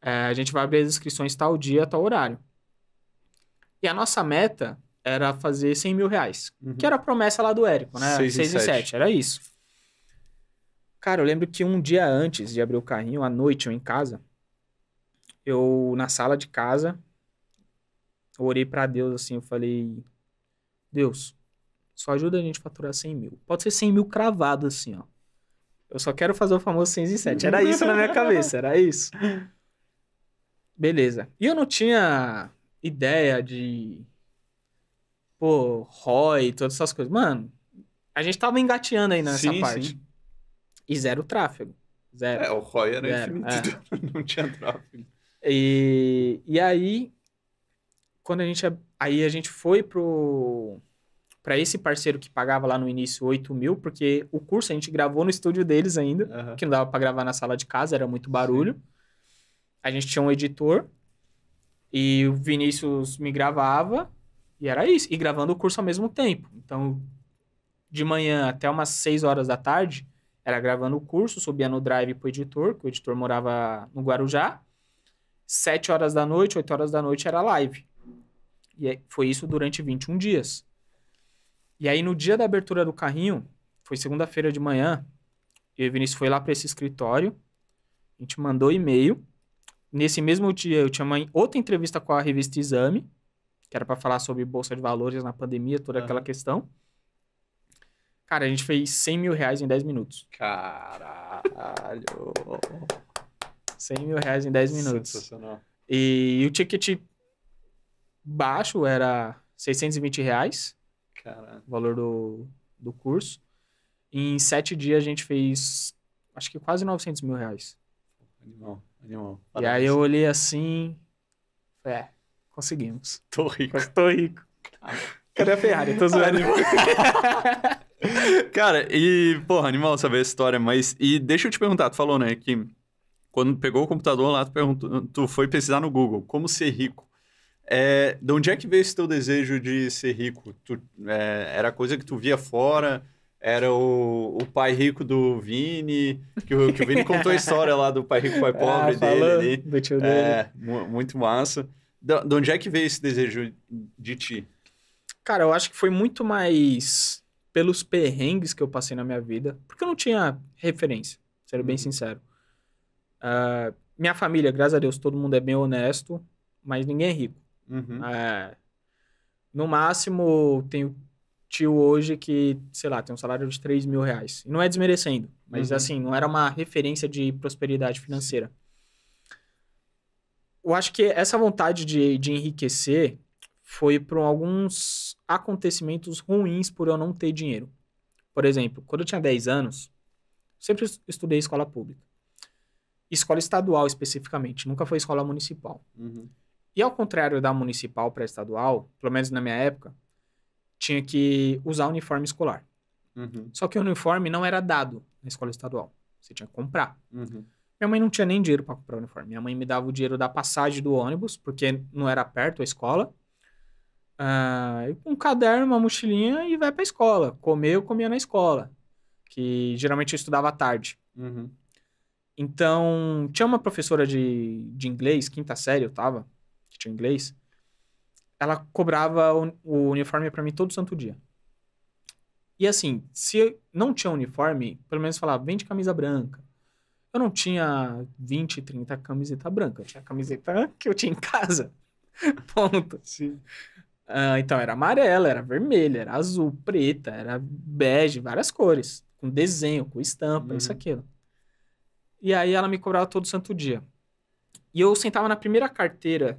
É, a gente vai abrir as inscrições tal dia, tal horário. E a nossa meta era fazer 100 mil reais. Uhum. Que era a promessa lá do Érico, né? 6, e 7. 7. Era isso. Cara, eu lembro que um dia antes de abrir o carrinho, à noite eu em casa, eu na sala de casa, eu orei para Deus assim, eu falei: Deus, só ajuda a gente a faturar 100 mil. Pode ser 100 mil cravado assim, ó. Eu só quero fazer o famoso 6 e 7. Era isso na minha cabeça, era isso. Beleza. E eu não tinha ideia de. Pô, Roy todas essas coisas. Mano, a gente tava engateando ainda nessa sim, parte. Sim. E zero tráfego. Zero. É, o Roy era zero, infinito. É. não tinha tráfego. E, e aí, quando a gente. É, aí a gente foi pro. Pra esse parceiro que pagava lá no início 8 mil, porque o curso a gente gravou no estúdio deles ainda, uhum. que não dava pra gravar na sala de casa, era muito barulho. Sim a gente tinha um editor e o Vinícius me gravava e era isso. E gravando o curso ao mesmo tempo. Então, de manhã até umas 6 horas da tarde, era gravando o curso, subia no drive pro editor, que o editor morava no Guarujá. 7 horas da noite, 8 horas da noite era live. E foi isso durante 21 dias. E aí, no dia da abertura do carrinho, foi segunda-feira de manhã, eu e o Vinícius foi lá para esse escritório, a gente mandou e-mail, Nesse mesmo dia, eu tinha uma outra entrevista com a revista Exame, que era para falar sobre bolsa de valores na pandemia, toda uhum. aquela questão. Cara, a gente fez 100 mil reais em 10 minutos. Caralho! 100 mil reais em 10 minutos. Sensacional. E, e o ticket baixo era 620 reais. Caralho. O valor do, do curso. E em 7 dias a gente fez, acho que quase 900 mil reais. Animal. Animal. E aí eu olhei assim. É, conseguimos. Tô rico. tô rico. Cadê a Ferrari? Tô zoando. Cara, e, porra, animal saber a história, mas. E deixa eu te perguntar, tu falou, né, que quando pegou o computador lá, tu, perguntou, tu foi pesquisar no Google como ser rico. É, de onde é que veio esse teu desejo de ser rico? Tu, é, era coisa que tu via fora? era o, o pai rico do Vini, que o, que o Vini contou a história lá do pai rico, pai ah, pobre dele. Ali. Do tio é, dele. É, muito massa. De, onde é que veio esse desejo de ti? Cara, eu acho que foi muito mais pelos perrengues que eu passei na minha vida, porque eu não tinha referência, sendo bem uhum. sincero. Uh, minha família, graças a Deus, todo mundo é bem honesto, mas ninguém é rico. Uhum. É, no máximo, tenho tio hoje que, sei lá, tem um salário de 3 mil reais. E não é desmerecendo, mas uhum. assim, não era uma referência de prosperidade financeira. Eu acho que essa vontade de, de enriquecer foi por alguns acontecimentos ruins por eu não ter dinheiro. Por exemplo, quando eu tinha 10 anos, sempre estudei escola pública. Escola estadual especificamente, nunca foi escola municipal. Uhum. E ao contrário da municipal para estadual, pelo menos na minha época, tinha que usar o uniforme escolar. Uhum. Só que o uniforme não era dado na escola estadual. Você tinha que comprar. Uhum. Minha mãe não tinha nem dinheiro para comprar o uniforme. Minha mãe me dava o dinheiro da passagem do ônibus, porque não era perto a escola. Uh, um caderno, uma mochilinha e vai pra escola. Comer, eu comia na escola. Que geralmente eu estudava à tarde. Uhum. Então, tinha uma professora de, de inglês, quinta série eu tava, que tinha inglês, ela cobrava o, o uniforme para mim todo santo dia. E assim, se não tinha uniforme, pelo menos falava, vende camisa branca. Eu não tinha 20, 30 camiseta branca. Eu tinha camiseta que eu tinha em casa. Ponto. Sim. Uh, então era amarela, era vermelha, era azul, preta, era bege, várias cores. Com desenho, com estampa, uhum. isso, aquilo. E aí ela me cobrava todo santo dia. E eu sentava na primeira carteira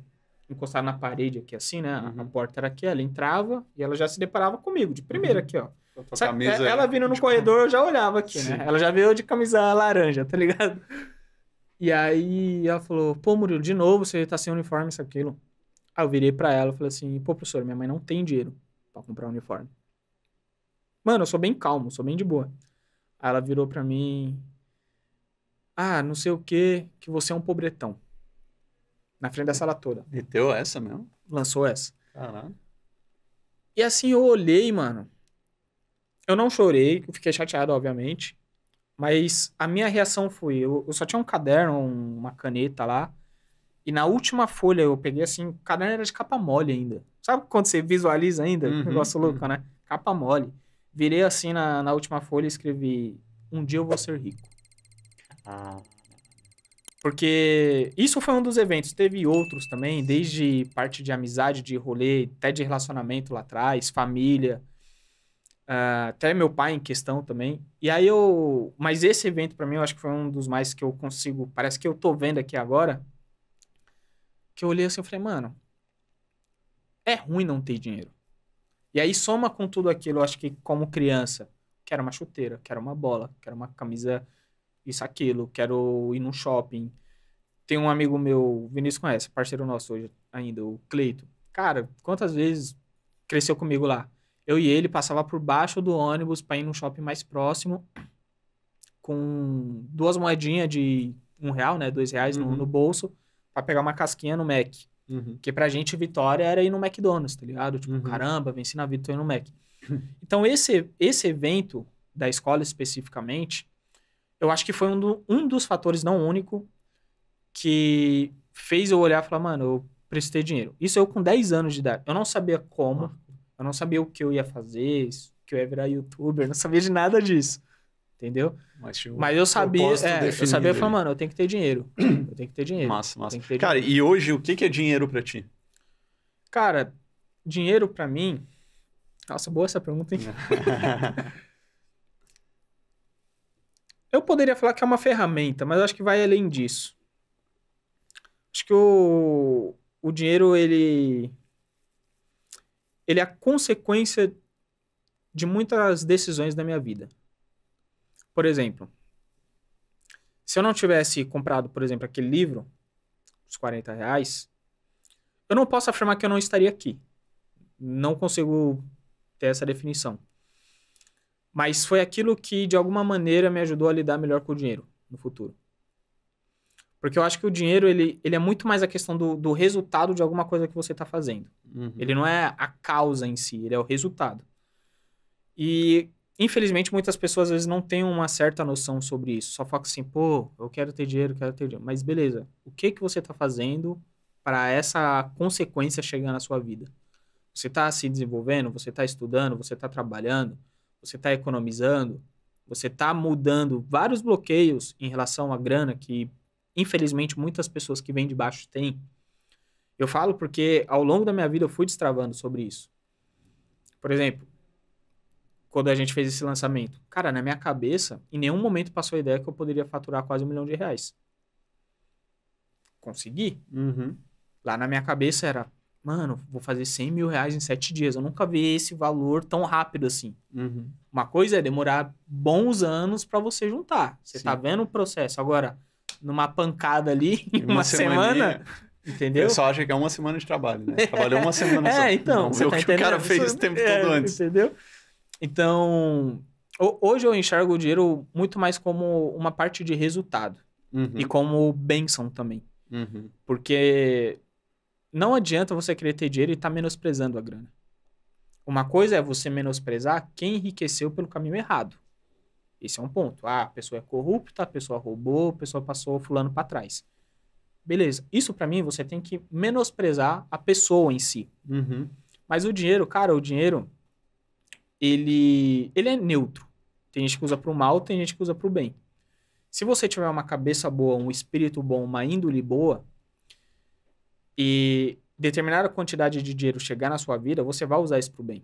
encostada na parede aqui, assim, né? Uhum. A porta era aqui, ela entrava e ela já se deparava comigo, de primeira uhum. aqui, ó. É, camisa ela vindo no corredor, eu já olhava aqui, né? Sim. né? Ela já veio de camisa laranja, tá ligado? E aí ela falou, pô, Murilo, de novo você tá sem uniforme, isso, aquilo. Aí eu virei pra ela e falei assim, pô, professor, minha mãe não tem dinheiro pra comprar um uniforme. Mano, eu sou bem calmo, sou bem de boa. Aí ela virou pra mim, ah, não sei o que, que você é um pobretão. Na frente da sala toda. Meteu essa mesmo? Lançou essa. Caralho. E assim eu olhei, mano. Eu não chorei, fiquei chateado, obviamente. Mas a minha reação foi: eu, eu só tinha um caderno, uma caneta lá. E na última folha eu peguei assim, o caderno era de capa mole ainda. Sabe quando você visualiza ainda? Uhum, negócio uhum. louco, uhum. né? Capa mole. Virei assim na, na última folha e escrevi: Um dia eu vou ser rico. Ah. Porque isso foi um dos eventos. Teve outros também, desde parte de amizade, de rolê, até de relacionamento lá atrás, família. Uh, até meu pai em questão também. E aí eu. Mas esse evento, para mim, eu acho que foi um dos mais que eu consigo. Parece que eu tô vendo aqui agora. Que eu olhei assim e falei, mano. É ruim não ter dinheiro. E aí soma com tudo aquilo, eu acho que como criança. Quero uma chuteira, quero uma bola, quero uma camisa isso, aquilo, quero ir num shopping. Tem um amigo meu, Vinícius conhece, parceiro nosso hoje ainda, o Cleito. Cara, quantas vezes cresceu comigo lá? Eu e ele passava por baixo do ônibus para ir num shopping mais próximo com duas moedinhas de um real, né? Dois reais uhum. no, no, uhum. bolso para pegar uma casquinha no Mac. Uhum. Que pra gente, vitória era ir no McDonald's, tá ligado? Tipo, uhum. caramba, venci na vitória no Mac. Então, esse, esse evento da escola especificamente, eu acho que foi um, do, um dos fatores, não único, que fez eu olhar e falar, mano, eu preciso ter dinheiro. Isso eu com 10 anos de idade. Eu não sabia como, eu não sabia o que eu ia fazer, que eu ia virar youtuber, não sabia de nada disso. Entendeu? Mas, Mas eu sabia, é, eu sabia, falar, mano, eu tenho que ter dinheiro. Eu tenho que ter dinheiro. Massa, massa. Cara, dinheiro. e hoje o que é dinheiro para ti? Cara, dinheiro para mim. Nossa, boa essa pergunta, hein? Eu poderia falar que é uma ferramenta, mas acho que vai além disso. Acho que o, o dinheiro, ele. Ele é a consequência de muitas decisões da minha vida. Por exemplo, se eu não tivesse comprado, por exemplo, aquele livro, os 40 reais, eu não posso afirmar que eu não estaria aqui. Não consigo ter essa definição. Mas foi aquilo que, de alguma maneira, me ajudou a lidar melhor com o dinheiro no futuro. Porque eu acho que o dinheiro, ele, ele é muito mais a questão do, do resultado de alguma coisa que você está fazendo. Uhum. Ele não é a causa em si, ele é o resultado. E, infelizmente, muitas pessoas às vezes não têm uma certa noção sobre isso. Só focam assim, pô, eu quero ter dinheiro, quero ter dinheiro. Mas beleza, o que que você está fazendo para essa consequência chegar na sua vida? Você está se desenvolvendo? Você está estudando? Você está trabalhando? você está economizando, você está mudando vários bloqueios em relação à grana que, infelizmente, muitas pessoas que vêm de baixo têm. Eu falo porque ao longo da minha vida eu fui destravando sobre isso. Por exemplo, quando a gente fez esse lançamento, cara, na minha cabeça, em nenhum momento passou a ideia que eu poderia faturar quase um milhão de reais. Consegui. Uhum. Lá na minha cabeça era, mano, vou fazer 100 mil reais em 7 dias. Eu nunca vi esse valor tão rápido assim. Uhum. Uma coisa é demorar bons anos para você juntar. Você tá Sim. tá vendo o processo. Agora, numa pancada ali, em uma, uma semana. Entendeu? Eu só acha que é uma semana de trabalho, né? Trabalhou uma semana é, só. É, então. Não, você tá o que entendendo? o cara fez Isso, o tempo é, todo antes. Entendeu? Então, hoje eu enxergo o dinheiro muito mais como uma parte de resultado. Uhum. E como benção também. Uhum. Porque não adianta você querer ter dinheiro e estar tá menosprezando a grana. Uma coisa é você menosprezar quem enriqueceu pelo caminho errado. Esse é um ponto. Ah, a pessoa é corrupta, a pessoa roubou, a pessoa passou fulano para trás. Beleza. Isso para mim você tem que menosprezar a pessoa em si. Uhum. Mas o dinheiro, cara, o dinheiro ele ele é neutro. Tem gente que usa para o mal, tem gente que usa para o bem. Se você tiver uma cabeça boa, um espírito bom, uma índole boa, e determinada quantidade de dinheiro chegar na sua vida, você vai usar isso pro bem.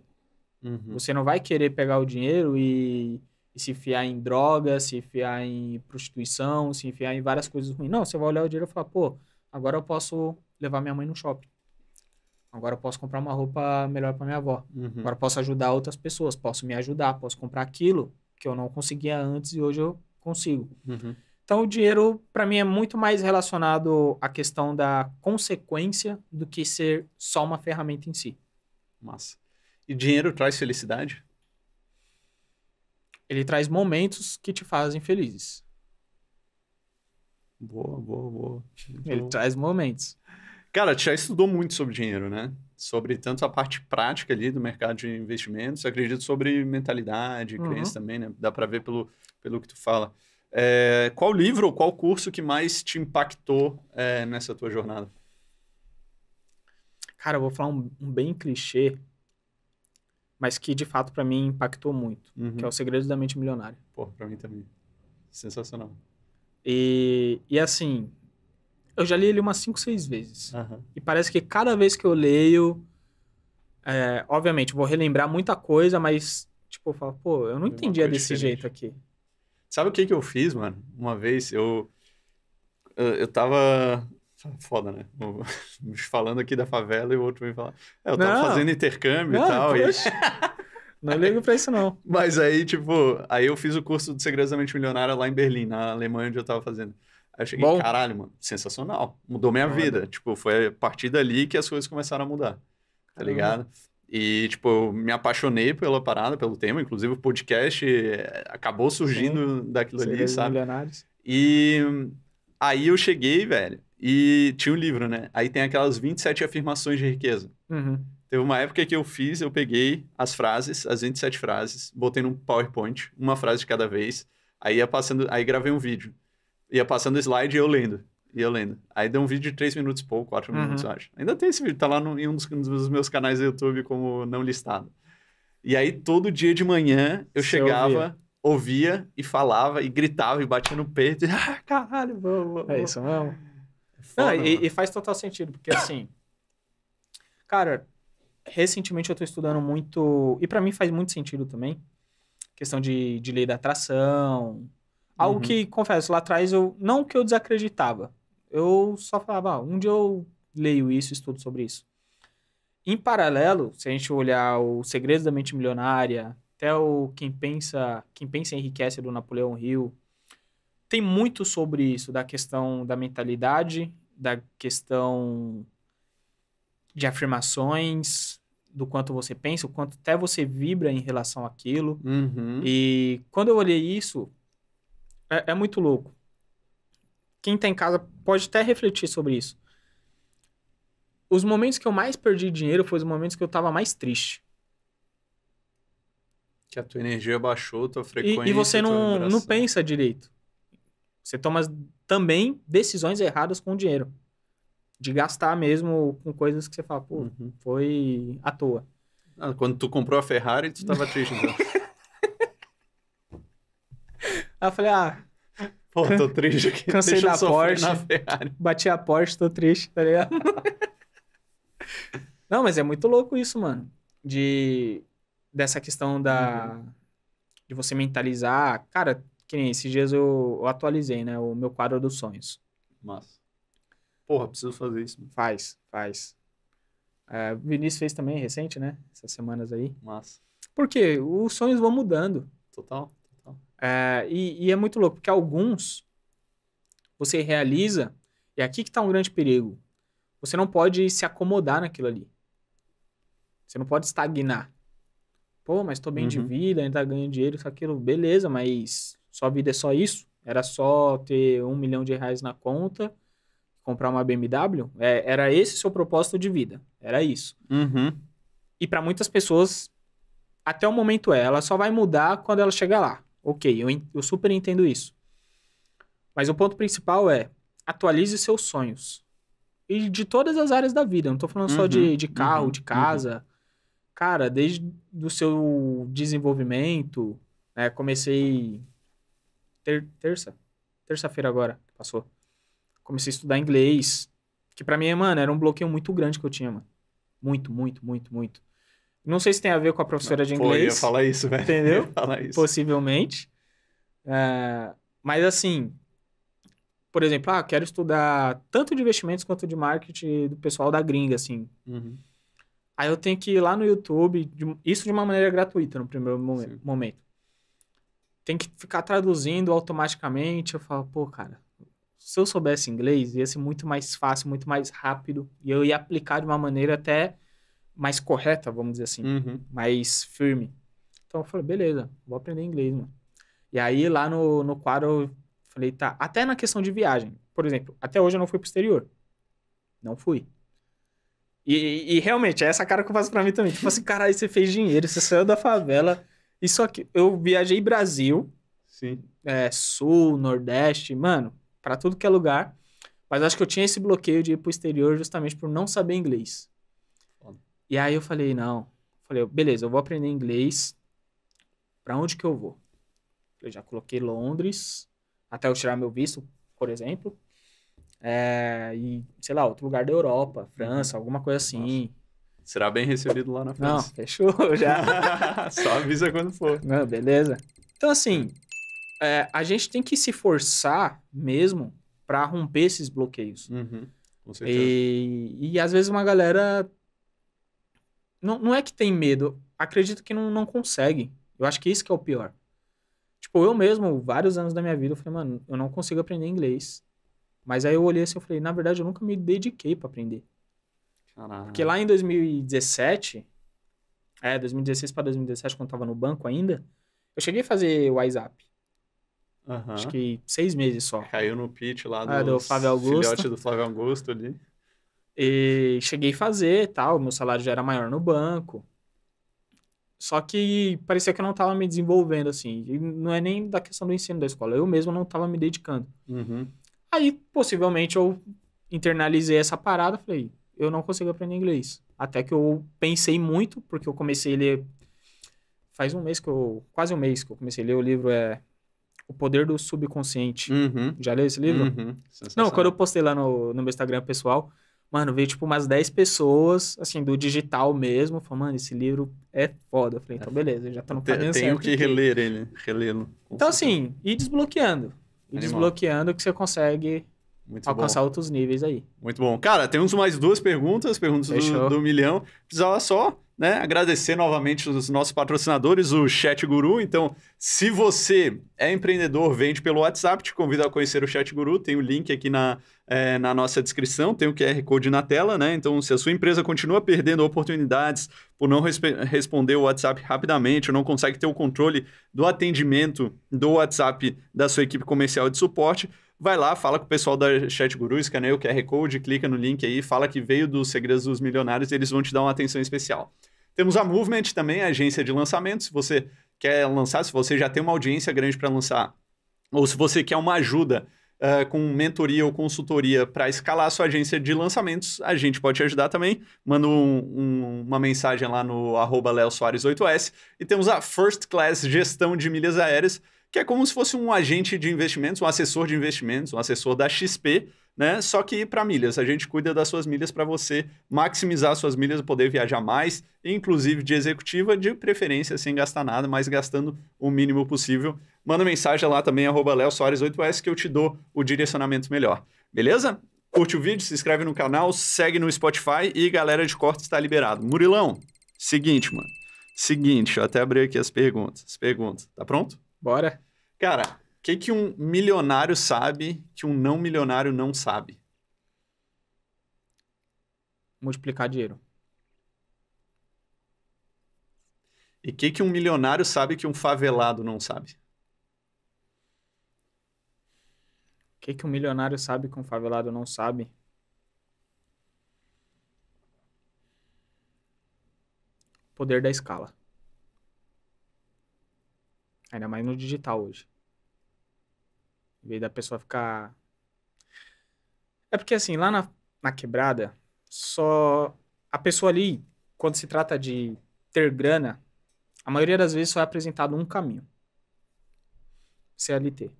Uhum. Você não vai querer pegar o dinheiro e, e se enfiar em drogas se enfiar em prostituição, se enfiar em várias coisas ruins. Não, você vai olhar o dinheiro e falar, pô, agora eu posso levar minha mãe no shopping. Agora eu posso comprar uma roupa melhor para minha avó. Uhum. Agora eu posso ajudar outras pessoas, posso me ajudar, posso comprar aquilo que eu não conseguia antes e hoje eu consigo. Uhum. Então, o dinheiro, para mim, é muito mais relacionado à questão da consequência do que ser só uma ferramenta em si. Massa. E dinheiro traz felicidade? Ele traz momentos que te fazem felizes. Boa, boa, boa. Ele traz momentos. Cara, tu já estudou muito sobre dinheiro, né? Sobre tanto a parte prática ali do mercado de investimentos, acredito sobre mentalidade, uhum. crença também, né? Dá para ver pelo, pelo que tu fala. É, qual livro ou qual curso que mais te impactou é, nessa tua jornada? Cara, eu vou falar um, um bem clichê, mas que de fato para mim impactou muito, uhum. que é uhum. o Segredo da Mente Milionária. Pô, para mim também. Sensacional. E, e assim, eu já li ele umas 5, 6 vezes. Uhum. E parece que cada vez que eu leio, é, obviamente, vou relembrar muita coisa, mas tipo, eu falo, pô, eu não entendia desse diferente. jeito aqui. Sabe o que que eu fiz, mano? Uma vez eu. Eu tava. Foda, né? Falando aqui da favela e o outro vem falar. É, eu tava não. fazendo intercâmbio não, e tal. Poxa. E... Não ligo pra isso, não. Mas aí, tipo, aí eu fiz o curso de Segredos da Mente Milionária lá em Berlim, na Alemanha, onde eu tava fazendo. Aí eu cheguei, Bom. caralho, mano, sensacional. Mudou minha vida. Tipo, foi a partir dali que as coisas começaram a mudar. Tá ligado? E, tipo, eu me apaixonei pela parada, pelo tema. Inclusive, o podcast eh, acabou surgindo Sim, daquilo ali, sabe? Milionários. E aí eu cheguei, velho, e tinha um livro, né? Aí tem aquelas 27 afirmações de riqueza. Uhum. Teve uma época que eu fiz, eu peguei as frases, as 27 frases, botei num PowerPoint, uma frase de cada vez. Aí ia passando, aí gravei um vídeo. Ia passando slide e eu lendo. E eu lendo. Aí deu um vídeo de 3 minutos e pouco, 4 uhum. minutos, eu acho. Ainda tem esse vídeo, tá lá no, em um dos, um dos meus canais do YouTube como não listado. E aí, todo dia de manhã, eu Você chegava, ouvia. ouvia. e falava, e gritava, e batia no peito. E, ah, caralho, vamos, vamos. É isso mesmo. É foda, Não, e, e, faz total sentido, porque assim... Cara, recentemente eu tô estudando muito... E para mim faz muito sentido também. Questão de, de lei da atração, Algo uhum. que, confesso, lá atrás eu. Não que eu desacreditava. Eu só falava, ah, eu leio isso, estudo sobre isso. Em paralelo, se a gente olhar o segredo da Mente Milionária, até o Quem Pensa, Quem Pensa Enriquece do Napoleão Hill, tem muito sobre isso, da questão da mentalidade, da questão de afirmações, do quanto você pensa, o quanto até você vibra em relação àquilo. Uhum. E quando eu olhei isso, é, é muito louco. Quem tá em casa pode até refletir sobre isso. Os momentos que eu mais perdi dinheiro foram os momentos que eu tava mais triste. Que a tua energia baixou, tua frequência. E, e você não, não pensa direito. Você toma também decisões erradas com o dinheiro. De gastar mesmo com coisas que você fala, pô, uhum. foi à toa. Ah, quando tu comprou a Ferrari, tu tava triste, então. Aí eu falei, ah. Pô, tô triste aqui. Cansei da Porsche. bati a Porsche, tô triste, tá ligado? Não, mas é muito louco isso, mano. De. Dessa questão da. De você mentalizar. Cara, que nem esses dias eu, eu atualizei, né? O meu quadro dos sonhos. Massa. Porra, preciso fazer isso. Mano. Faz, faz. É, o Vinícius fez também recente, né? Essas semanas aí. Massa. Porque os sonhos vão mudando. Total. É, e, e, é muito louco, porque alguns você realiza, e aqui que está um grande perigo. Você não pode se acomodar naquilo ali. Você não pode estagnar. Pô, mas estou bem uhum. de vida, ainda ganho dinheiro, isso, aquilo, beleza, mas sua vida é só isso? Era só ter um milhão de reais na conta, comprar uma BMW? É, era esse seu propósito de vida. Era isso. Uhum. E para muitas pessoas, até o momento é, ela só vai mudar quando ela chegar lá. Ok, eu, eu super entendo isso. Mas o ponto principal é atualize seus sonhos. E de todas as áreas da vida. Não estou falando uhum, só de, uhum, de carro, uhum, de casa. Uhum. Cara, desde do seu desenvolvimento, né? Comecei ter, terça, terça-feira agora, passou. Comecei a estudar inglês, que para mim, mano, era um bloqueio muito grande que eu tinha, mano. Muito, muito, muito, muito. Não sei se tem a ver com a professora de inglês. Pô, eu ia falar isso, velho. Entendeu? falar isso. Possivelmente. Uh, mas assim, por exemplo, ah, quero estudar tanto de investimentos quanto de marketing do pessoal da gringa, assim. Uhum. Aí eu tenho que ir lá no YouTube, de, isso de uma maneira gratuita no primeiro momen- momento. Tem que ficar traduzindo automaticamente. Eu falo, pô, cara, se eu soubesse inglês, ia ser muito mais fácil, muito mais rápido. E eu ia aplicar de uma maneira até mais correta, vamos dizer assim, uhum. mais firme. Então eu falei, beleza, vou aprender inglês, mano. E aí lá no, no quadro eu falei, tá, até na questão de viagem, por exemplo, até hoje eu não fui pro exterior. Não fui. E, e, realmente, é essa cara que eu faço pra mim também. Tipo assim, caralho, você fez dinheiro, você saiu da favela. Isso aqui, eu viajei Brasil, Sim. É, sul, nordeste, mano, para tudo que é lugar. Mas acho que eu tinha esse bloqueio de ir pro exterior justamente por não saber inglês. E aí eu falei, não. Falei, beleza, eu vou aprender inglês. Para onde que eu vou? Eu já coloquei Londres, até eu tirar meu visto, por exemplo. É, e, sei lá, outro lugar da Europa, uhum. França, alguma coisa assim. Nossa. Será bem recebido lá na França. Não, fechou já. Só avisa quando for. Não, beleza. Então, assim, é, a gente tem que se forçar mesmo para romper esses bloqueios. Uhum, com certeza. E, e às vezes uma galera não, não é que tem medo, acredito que não, não consegue. Eu acho que isso que é o pior. Tipo, eu mesmo, vários anos da minha vida, eu falei, mano, eu não consigo aprender inglês. Mas aí eu olhei assim e falei, na verdade, eu nunca me dediquei para aprender. Caralho. Porque lá em 2017, é, 2016 para 2017, quando eu tava no banco ainda, eu cheguei a fazer WhatsApp. Uhum. Acho que seis meses só. Caiu no pitch lá é, do, ah, do Flávio Augusto. filhote do Flávio Augusto ali. E cheguei a fazer tal, meu salário já era maior no banco. Só que parecia que eu não estava me desenvolvendo, assim. E não é nem da questão do ensino da escola, eu mesmo não estava me dedicando. Uhum. Aí, possivelmente, eu internalizei essa parada, falei, eu não consigo aprender inglês. Até que eu pensei muito, porque eu comecei a ler... Faz um mês que eu... Quase um mês que eu comecei a ler o livro, é... O Poder do Subconsciente. Uhum. Já leu esse livro? Uhum. Não, quando eu postei lá no, no meu Instagram pessoal, Mano, veio tipo umas 10 pessoas, assim, do digital mesmo. Falou, mano, esse livro é foda. Eu falei, então beleza, já tá no caminho Tenho certo. Tenho que reler ele, relê-lo. Então assim, ir desbloqueando. Ir desbloqueando que você consegue muito alcançar bom. outros níveis aí. Muito bom. Cara, temos mais duas perguntas, perguntas do, do, milhão. Precisava só né, agradecer novamente os nossos patrocinadores, o Chat Guru. Então, se você é empreendedor, vende pelo WhatsApp, te convido a conhecer o Chat Guru. Tem o link aqui na, é, na nossa descrição, tem o QR Code na tela, né? Então, se a sua empresa continua perdendo oportunidades por não resp responder o WhatsApp rapidamente, ou não consegue ter o controle do atendimento do WhatsApp da sua equipe comercial de suporte, vai lá, fala com o pessoal da Chat Guru, escaneia o QR Code, clica no link aí, fala que veio dos Segredos dos Milionários e eles vão te dar uma atenção especial. Temos a Movement também, a agência de lançamento. Se você quer lançar, se você já tem uma audiência grande para lançar, ou se você quer uma ajuda Uh, com mentoria ou consultoria para escalar a sua agência de lançamentos, a gente pode te ajudar também. Manda um, um, uma mensagem lá no arroba 8 s E temos a First Class Gestão de Milhas Aéreas, que é como se fosse um agente de investimentos, um assessor de investimentos, um assessor da XP, né? Só que para milhas, a gente cuida das suas milhas para você maximizar suas milhas, poder viajar mais, inclusive de executiva, de preferência sem gastar nada, mas gastando o mínimo possível. Manda mensagem lá também, arroba 8S, que eu te dou o direcionamento melhor. Beleza? Curte o vídeo, se inscreve no canal, segue no Spotify e galera de corte está liberado. Murilão, seguinte, mano. Seguinte, eu até abri aqui as perguntas. As perguntas. Tá pronto? Bora. Cara, que, que um milionário sabe que um não milionário não sabe? Multiplicar dinheiro. E o que, que um milionário sabe que um favelado não sabe? O que, que um milionário sabe que um favelado não sabe? Poder da escala. Ainda mais no digital hoje. Em vez da pessoa ficar. É porque assim, lá na, na quebrada, só. A pessoa ali, quando se trata de ter grana, a maioria das vezes só é apresentado um caminho: CLT. É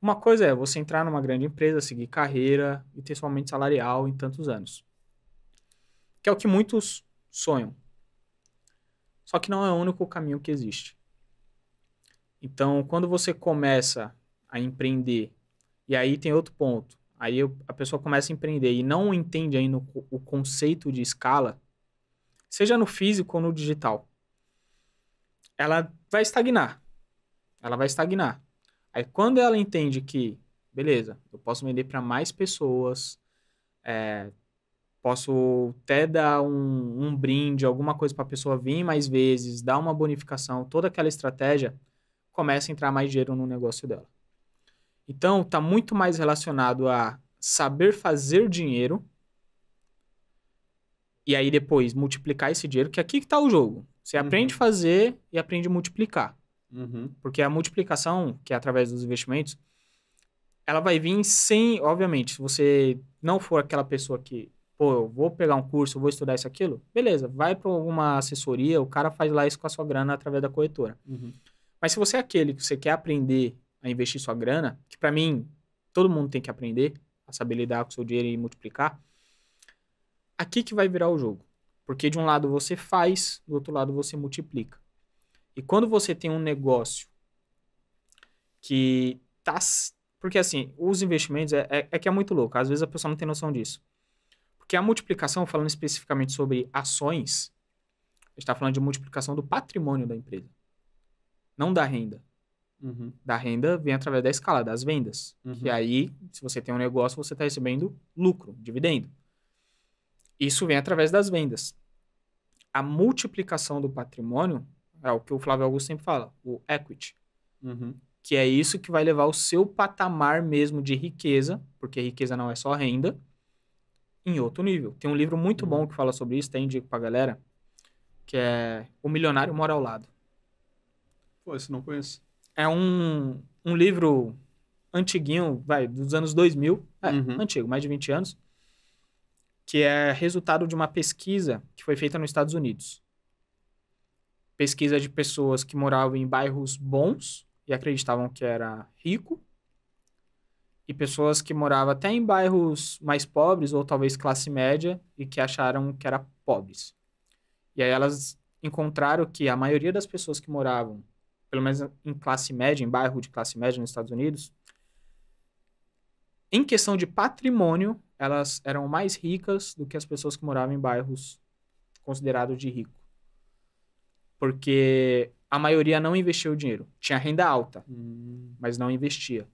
Uma coisa é você entrar numa grande empresa, seguir carreira e ter sua aumento salarial em tantos anos. Que é o que muitos sonham. Só que não é o único caminho que existe. Então, quando você começa a empreender, e aí tem outro ponto, aí a pessoa começa a empreender e não entende ainda o conceito de escala, seja no físico ou no digital, ela vai estagnar. Ela vai estagnar. Aí quando ela entende que, beleza, eu posso vender para mais pessoas, é, posso até dar um, um brinde, alguma coisa para a pessoa vir mais vezes, dar uma bonificação, toda aquela estratégia, começa a entrar mais dinheiro no negócio dela. Então, está muito mais relacionado a saber fazer dinheiro e aí depois multiplicar esse dinheiro, que aqui que está o jogo. Você uhum. aprende a fazer e aprende a multiplicar. Uhum. Porque a multiplicação, que é através dos investimentos, ela vai vir sem, obviamente, se você não for aquela pessoa que, pô, eu vou pegar um curso, vou estudar isso, aquilo, beleza, vai para alguma assessoria, o cara faz lá isso com a sua grana através da corretora. Uhum. Mas se você é aquele que você quer aprender a investir sua grana, que para mim todo mundo tem que aprender a saber lidar com seu dinheiro e multiplicar, aqui que vai virar o jogo. Porque de um lado você faz, do outro lado você multiplica. E quando você tem um negócio que tá. Porque assim, os investimentos é, é, é, que é muito louco. Às vezes a pessoa não tem noção disso. Porque a multiplicação, falando especificamente sobre ações, a gente está falando de multiplicação do patrimônio da empresa não da renda. Uhum. Da renda vem através da escala, das vendas. Uhum. Que aí, se você tem um negócio, você está recebendo lucro, dividendo. Isso vem através das vendas. A multiplicação do patrimônio é o que o Flávio Augusto sempre fala, o equity. Uhum. Que é isso que vai levar o seu patamar mesmo de riqueza, porque riqueza não é só renda, em outro nível. Tem um livro muito uhum. bom que fala sobre isso, tem indico para galera, que é O Milionário Mora ao Lado. Pô, esse não conheço. É um, um livro antiguinho, vai, dos anos 2000. É, uhum. antigo, mais de 20 anos. Que é resultado de uma pesquisa que foi feita nos Estados Unidos. Pesquisa de pessoas que moravam em bairros bons e acreditavam que era rico e pessoas que moravam até em bairros mais pobres ou talvez classe média e que acharam que era pobres. E aí elas encontraram que a maioria das pessoas que moravam pelo menos em classe média, em bairro de classe média nos Estados Unidos, em questão de patrimônio, elas eram mais ricas do que as pessoas que moravam em bairros considerados de rico. Porque a maioria não investiu o dinheiro. Tinha renda alta, hum. mas não investia.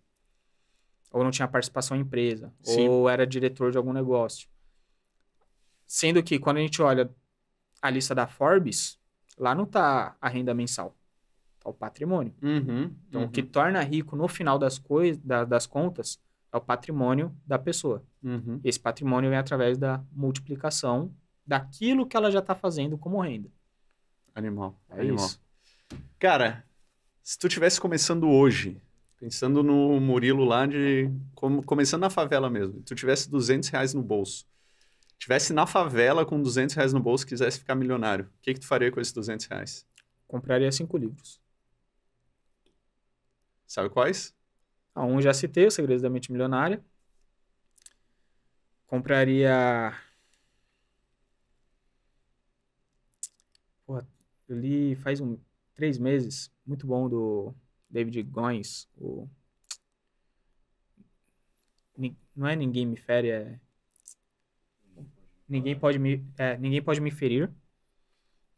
Ou não tinha participação em empresa, Sim. ou era diretor de algum negócio. Sendo que quando a gente olha a lista da Forbes, lá não tá a renda mensal é o patrimônio. Uhum, então, uhum. o que uhum. torna rico no final das, coisas, da, das contas é o patrimônio da pessoa. Uhum. Esse patrimônio vem através da multiplicação daquilo que ela já está fazendo como renda. Animal. É animal. isso. Cara, se tu tivesse começando hoje, pensando no Murilo lá de. começando na favela mesmo, tu tivesse 200 reais no bolso, tivesse na favela com 200 reais no bolso quisesse ficar milionário, o que, que tu faria com esses 200 reais? Compraria cinco livros. Sabe quais? Ah, um já citei, o Segredo da Mente Milionária. Compraria. Porra, eu li faz um, três meses, muito bom do David Goins, o... Não é Ninguém Me Fere, é... Ninguém pode me, é, ninguém pode me ferir.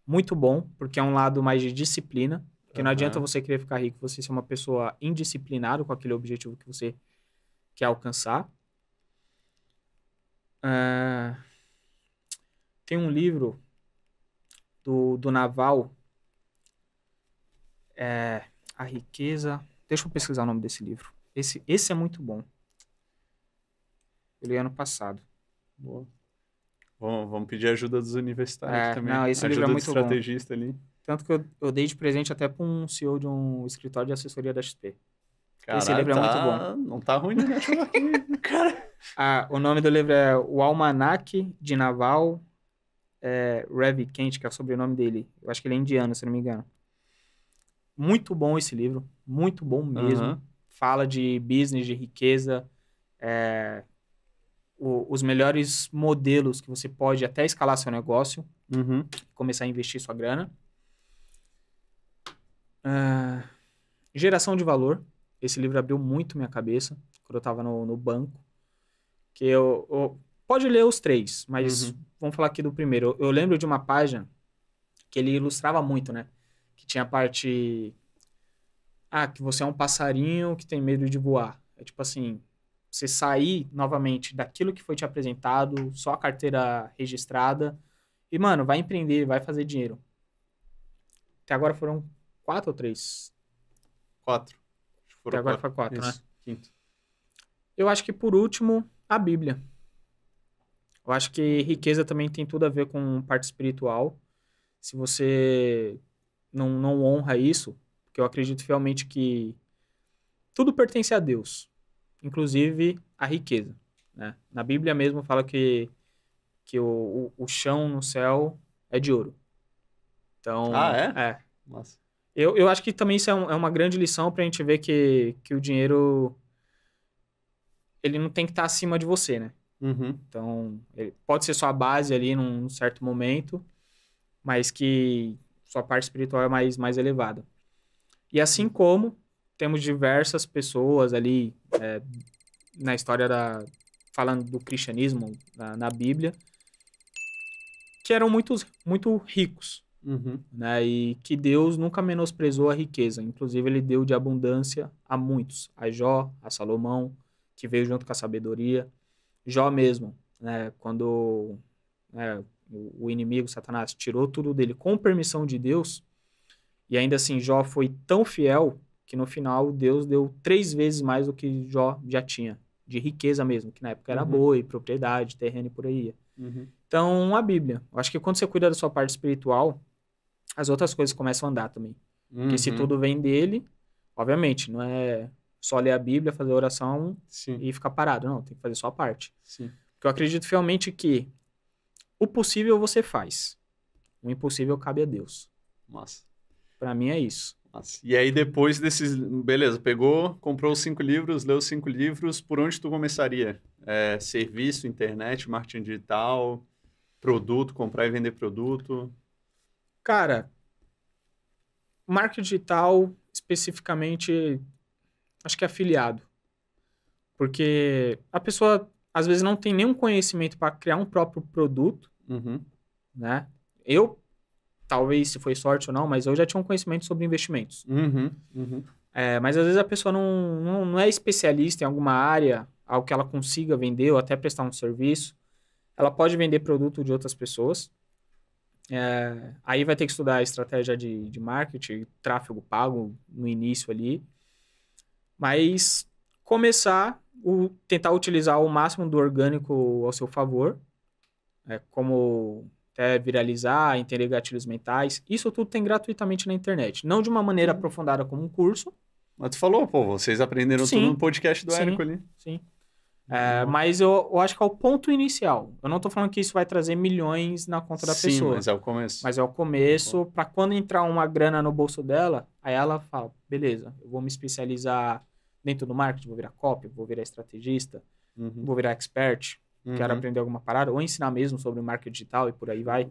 Muito bom, porque é um lado mais de disciplina porque uhum. não adianta você querer ficar rico, você ser uma pessoa indisciplinada com aquele objetivo que você quer alcançar. Uh, tem um livro do, do Naval, é, A Riqueza. Deixa eu pesquisar o nome desse livro. Esse, esse é muito bom. Ele é ano passado. Boa. Vamos, vamos pedir ajuda dos universitários é, também. Não, esse ajuda livro é muito bom. ali. Tanto que eu, eu dei de presente até para um CEO de um escritório de assessoria da XP. Caralho, Esse livro é muito bom. Não tá ruim, né? Cara. Ah, o nome do livro é O Almanac de Naval é, Kent, que é o sobrenome dele. Eu acho que ele é indiano, se não me engano. Muito bom esse livro, muito bom mesmo. Uhum. Fala de business, de riqueza, é, o, os melhores modelos que você pode até escalar seu negócio, uhum. começar a investir sua grana. Uh, geração de valor. Esse livro abriu muito minha cabeça quando eu estava no, no, banco. Que eu, eu, Pode ler os três, mas uhum. vamos falar aqui do primeiro. Eu, eu, lembro de uma página que ele ilustrava muito, né? Que tinha a parte. Ah, que você é um passarinho que tem medo de voar. É tipo assim. Você sair novamente daquilo que foi te apresentado, só a carteira registrada. E, mano, vai empreender, vai fazer dinheiro. Até agora foram quatro ou três? Quatro. Até agora quatro. foi quatro, né? Isso. né? Quinto. Eu acho que, por último, a Bíblia. Eu acho que riqueza também tem tudo a ver com parte espiritual. Se você não, não honra isso, porque eu acredito fielmente que tudo pertence a Deus, inclusive a riqueza. Né? Na Bíblia mesmo fala que, que o, o, o chão no céu é de ouro. Então, ah, é? É. Nossa. Eu, eu acho que também isso é, um, é uma grande lição para a gente ver que, que o dinheiro ele não tem que estar tá acima de você, né? Uhum. Então, pode ser sua base ali num certo momento, mas que sua parte espiritual é mais, mais elevada. E assim uhum. como temos diversas pessoas ali é, na história da. falando do cristianismo na, na Bíblia, que eram muito, muito ricos. Uhum. Né? E que Deus nunca menosprezou a riqueza. Inclusive, ele deu de abundância a muitos. A Jó, a Salomão, que veio junto com a sabedoria. Jó mesmo, né? quando né, o inimigo, Satanás, tirou tudo dele com permissão de Deus, e ainda assim Jó foi tão fiel que no final Deus deu três vezes mais do que Jó já tinha, de riqueza mesmo, que na época era uhum. boi, propriedade, terreno e por aí. Uhum. Então, a Bíblia. Eu acho que quando você cuida da sua parte espiritual, as outras coisas começam a andar também. Uhum. Porque se uhum. tudo vem dele, obviamente, não é só ler a Bíblia, fazer oração Sim. e ficar parado. Não, tem que fazer sua parte. Sim. Porque eu acredito fielmente que o possível você faz. O impossível cabe a Deus. Massa. Pra mim é isso. Massa. E aí depois desses... Beleza, pegou, comprou os cinco livros, leu os cinco livros. Por onde tu começaria? É, serviço, internet, marketing digital, produto, comprar e vender produto? Cara, marketing digital, especificamente, acho que é afiliado. Porque a pessoa, às vezes, não tem nenhum conhecimento para criar um próprio produto, uhum. né? Eu, talvez, se foi sorte ou não, mas eu já tinha um conhecimento sobre investimentos. Uhum, uhum. É, mas às vezes a pessoa não, não, não, é especialista em alguma área, algo que ela consiga vender ou até prestar um serviço. Ela pode vender produto de outras pessoas. É, aí vai ter que estudar a estratégia de, de marketing, tráfego pago no início ali. Mas começar, o, tentar utilizar o máximo do orgânico ao seu favor, é, como até viralizar, entender gatilhos mentais. Isso tudo tem gratuitamente na internet. Não de uma maneira aprofundada como um curso. Mas tu falou, pô, vocês aprenderam sim, tudo no podcast do sim, Érico ali. Sim. É, mas eu, eu, acho que é o ponto inicial. Eu não estou falando que isso vai trazer milhões na conta da Sim, pessoa. Mas é o começo. Mas é o começo para quando entrar uma grana no bolso dela, aí ela fala: beleza, eu vou me especializar dentro do marketing, vou virar copy, vou virar estrategista, uhum. vou virar expert, uhum. quero aprender alguma parada, ou ensinar mesmo sobre marketing digital e por aí vai.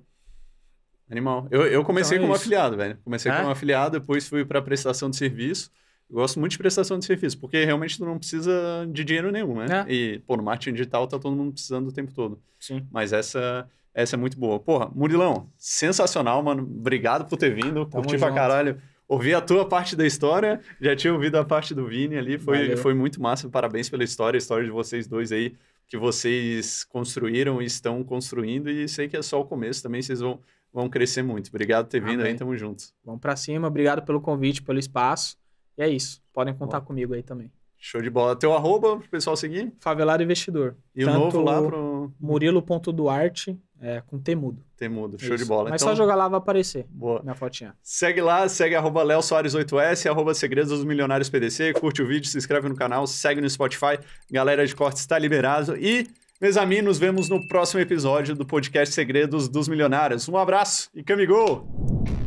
Animal. Eu, eu comecei então é como isso. afiliado, velho. Comecei é? como afiliado, depois fui para prestação de serviço. Eu gosto muito de prestação de serviço, porque realmente tu não precisa de dinheiro nenhum, né? É. E, pô, no marketing digital tá todo mundo precisando o tempo todo. Sim. Mas essa, essa é muito boa. Porra, Murilão, sensacional, mano. Obrigado por ter vindo. Tamo curti junto. pra caralho. Ouvi a tua parte da história, já tinha ouvido a parte do Vini ali. Foi, foi muito massa. Parabéns pela história, a história de vocês dois aí, que vocês construíram e estão construindo. E sei que é só o começo também, vocês vão, vão crescer muito. Obrigado por ter vindo Amém. aí, tamo junto. Vamos pra cima, obrigado pelo convite, pelo espaço. E é isso. Podem contar Bom. comigo aí também. Show de bola. Teu arroba pro pessoal seguir? Favelado Investidor. E Tanto o novo lá pro. Murilo.duarte é, com temudo. Temudo, é show Isso. de bola. Mas então... só jogar lá vai aparecer. Boa. Minha fotinha. Segue lá, segue arroba Léo Soares 8S, arroba Segredos dos Milionários PDC, curte o vídeo, se inscreve no canal, segue no Spotify. Galera de corte está liberado. E, meus amigos, nos vemos no próximo episódio do podcast Segredos dos Milionários. Um abraço e camigol!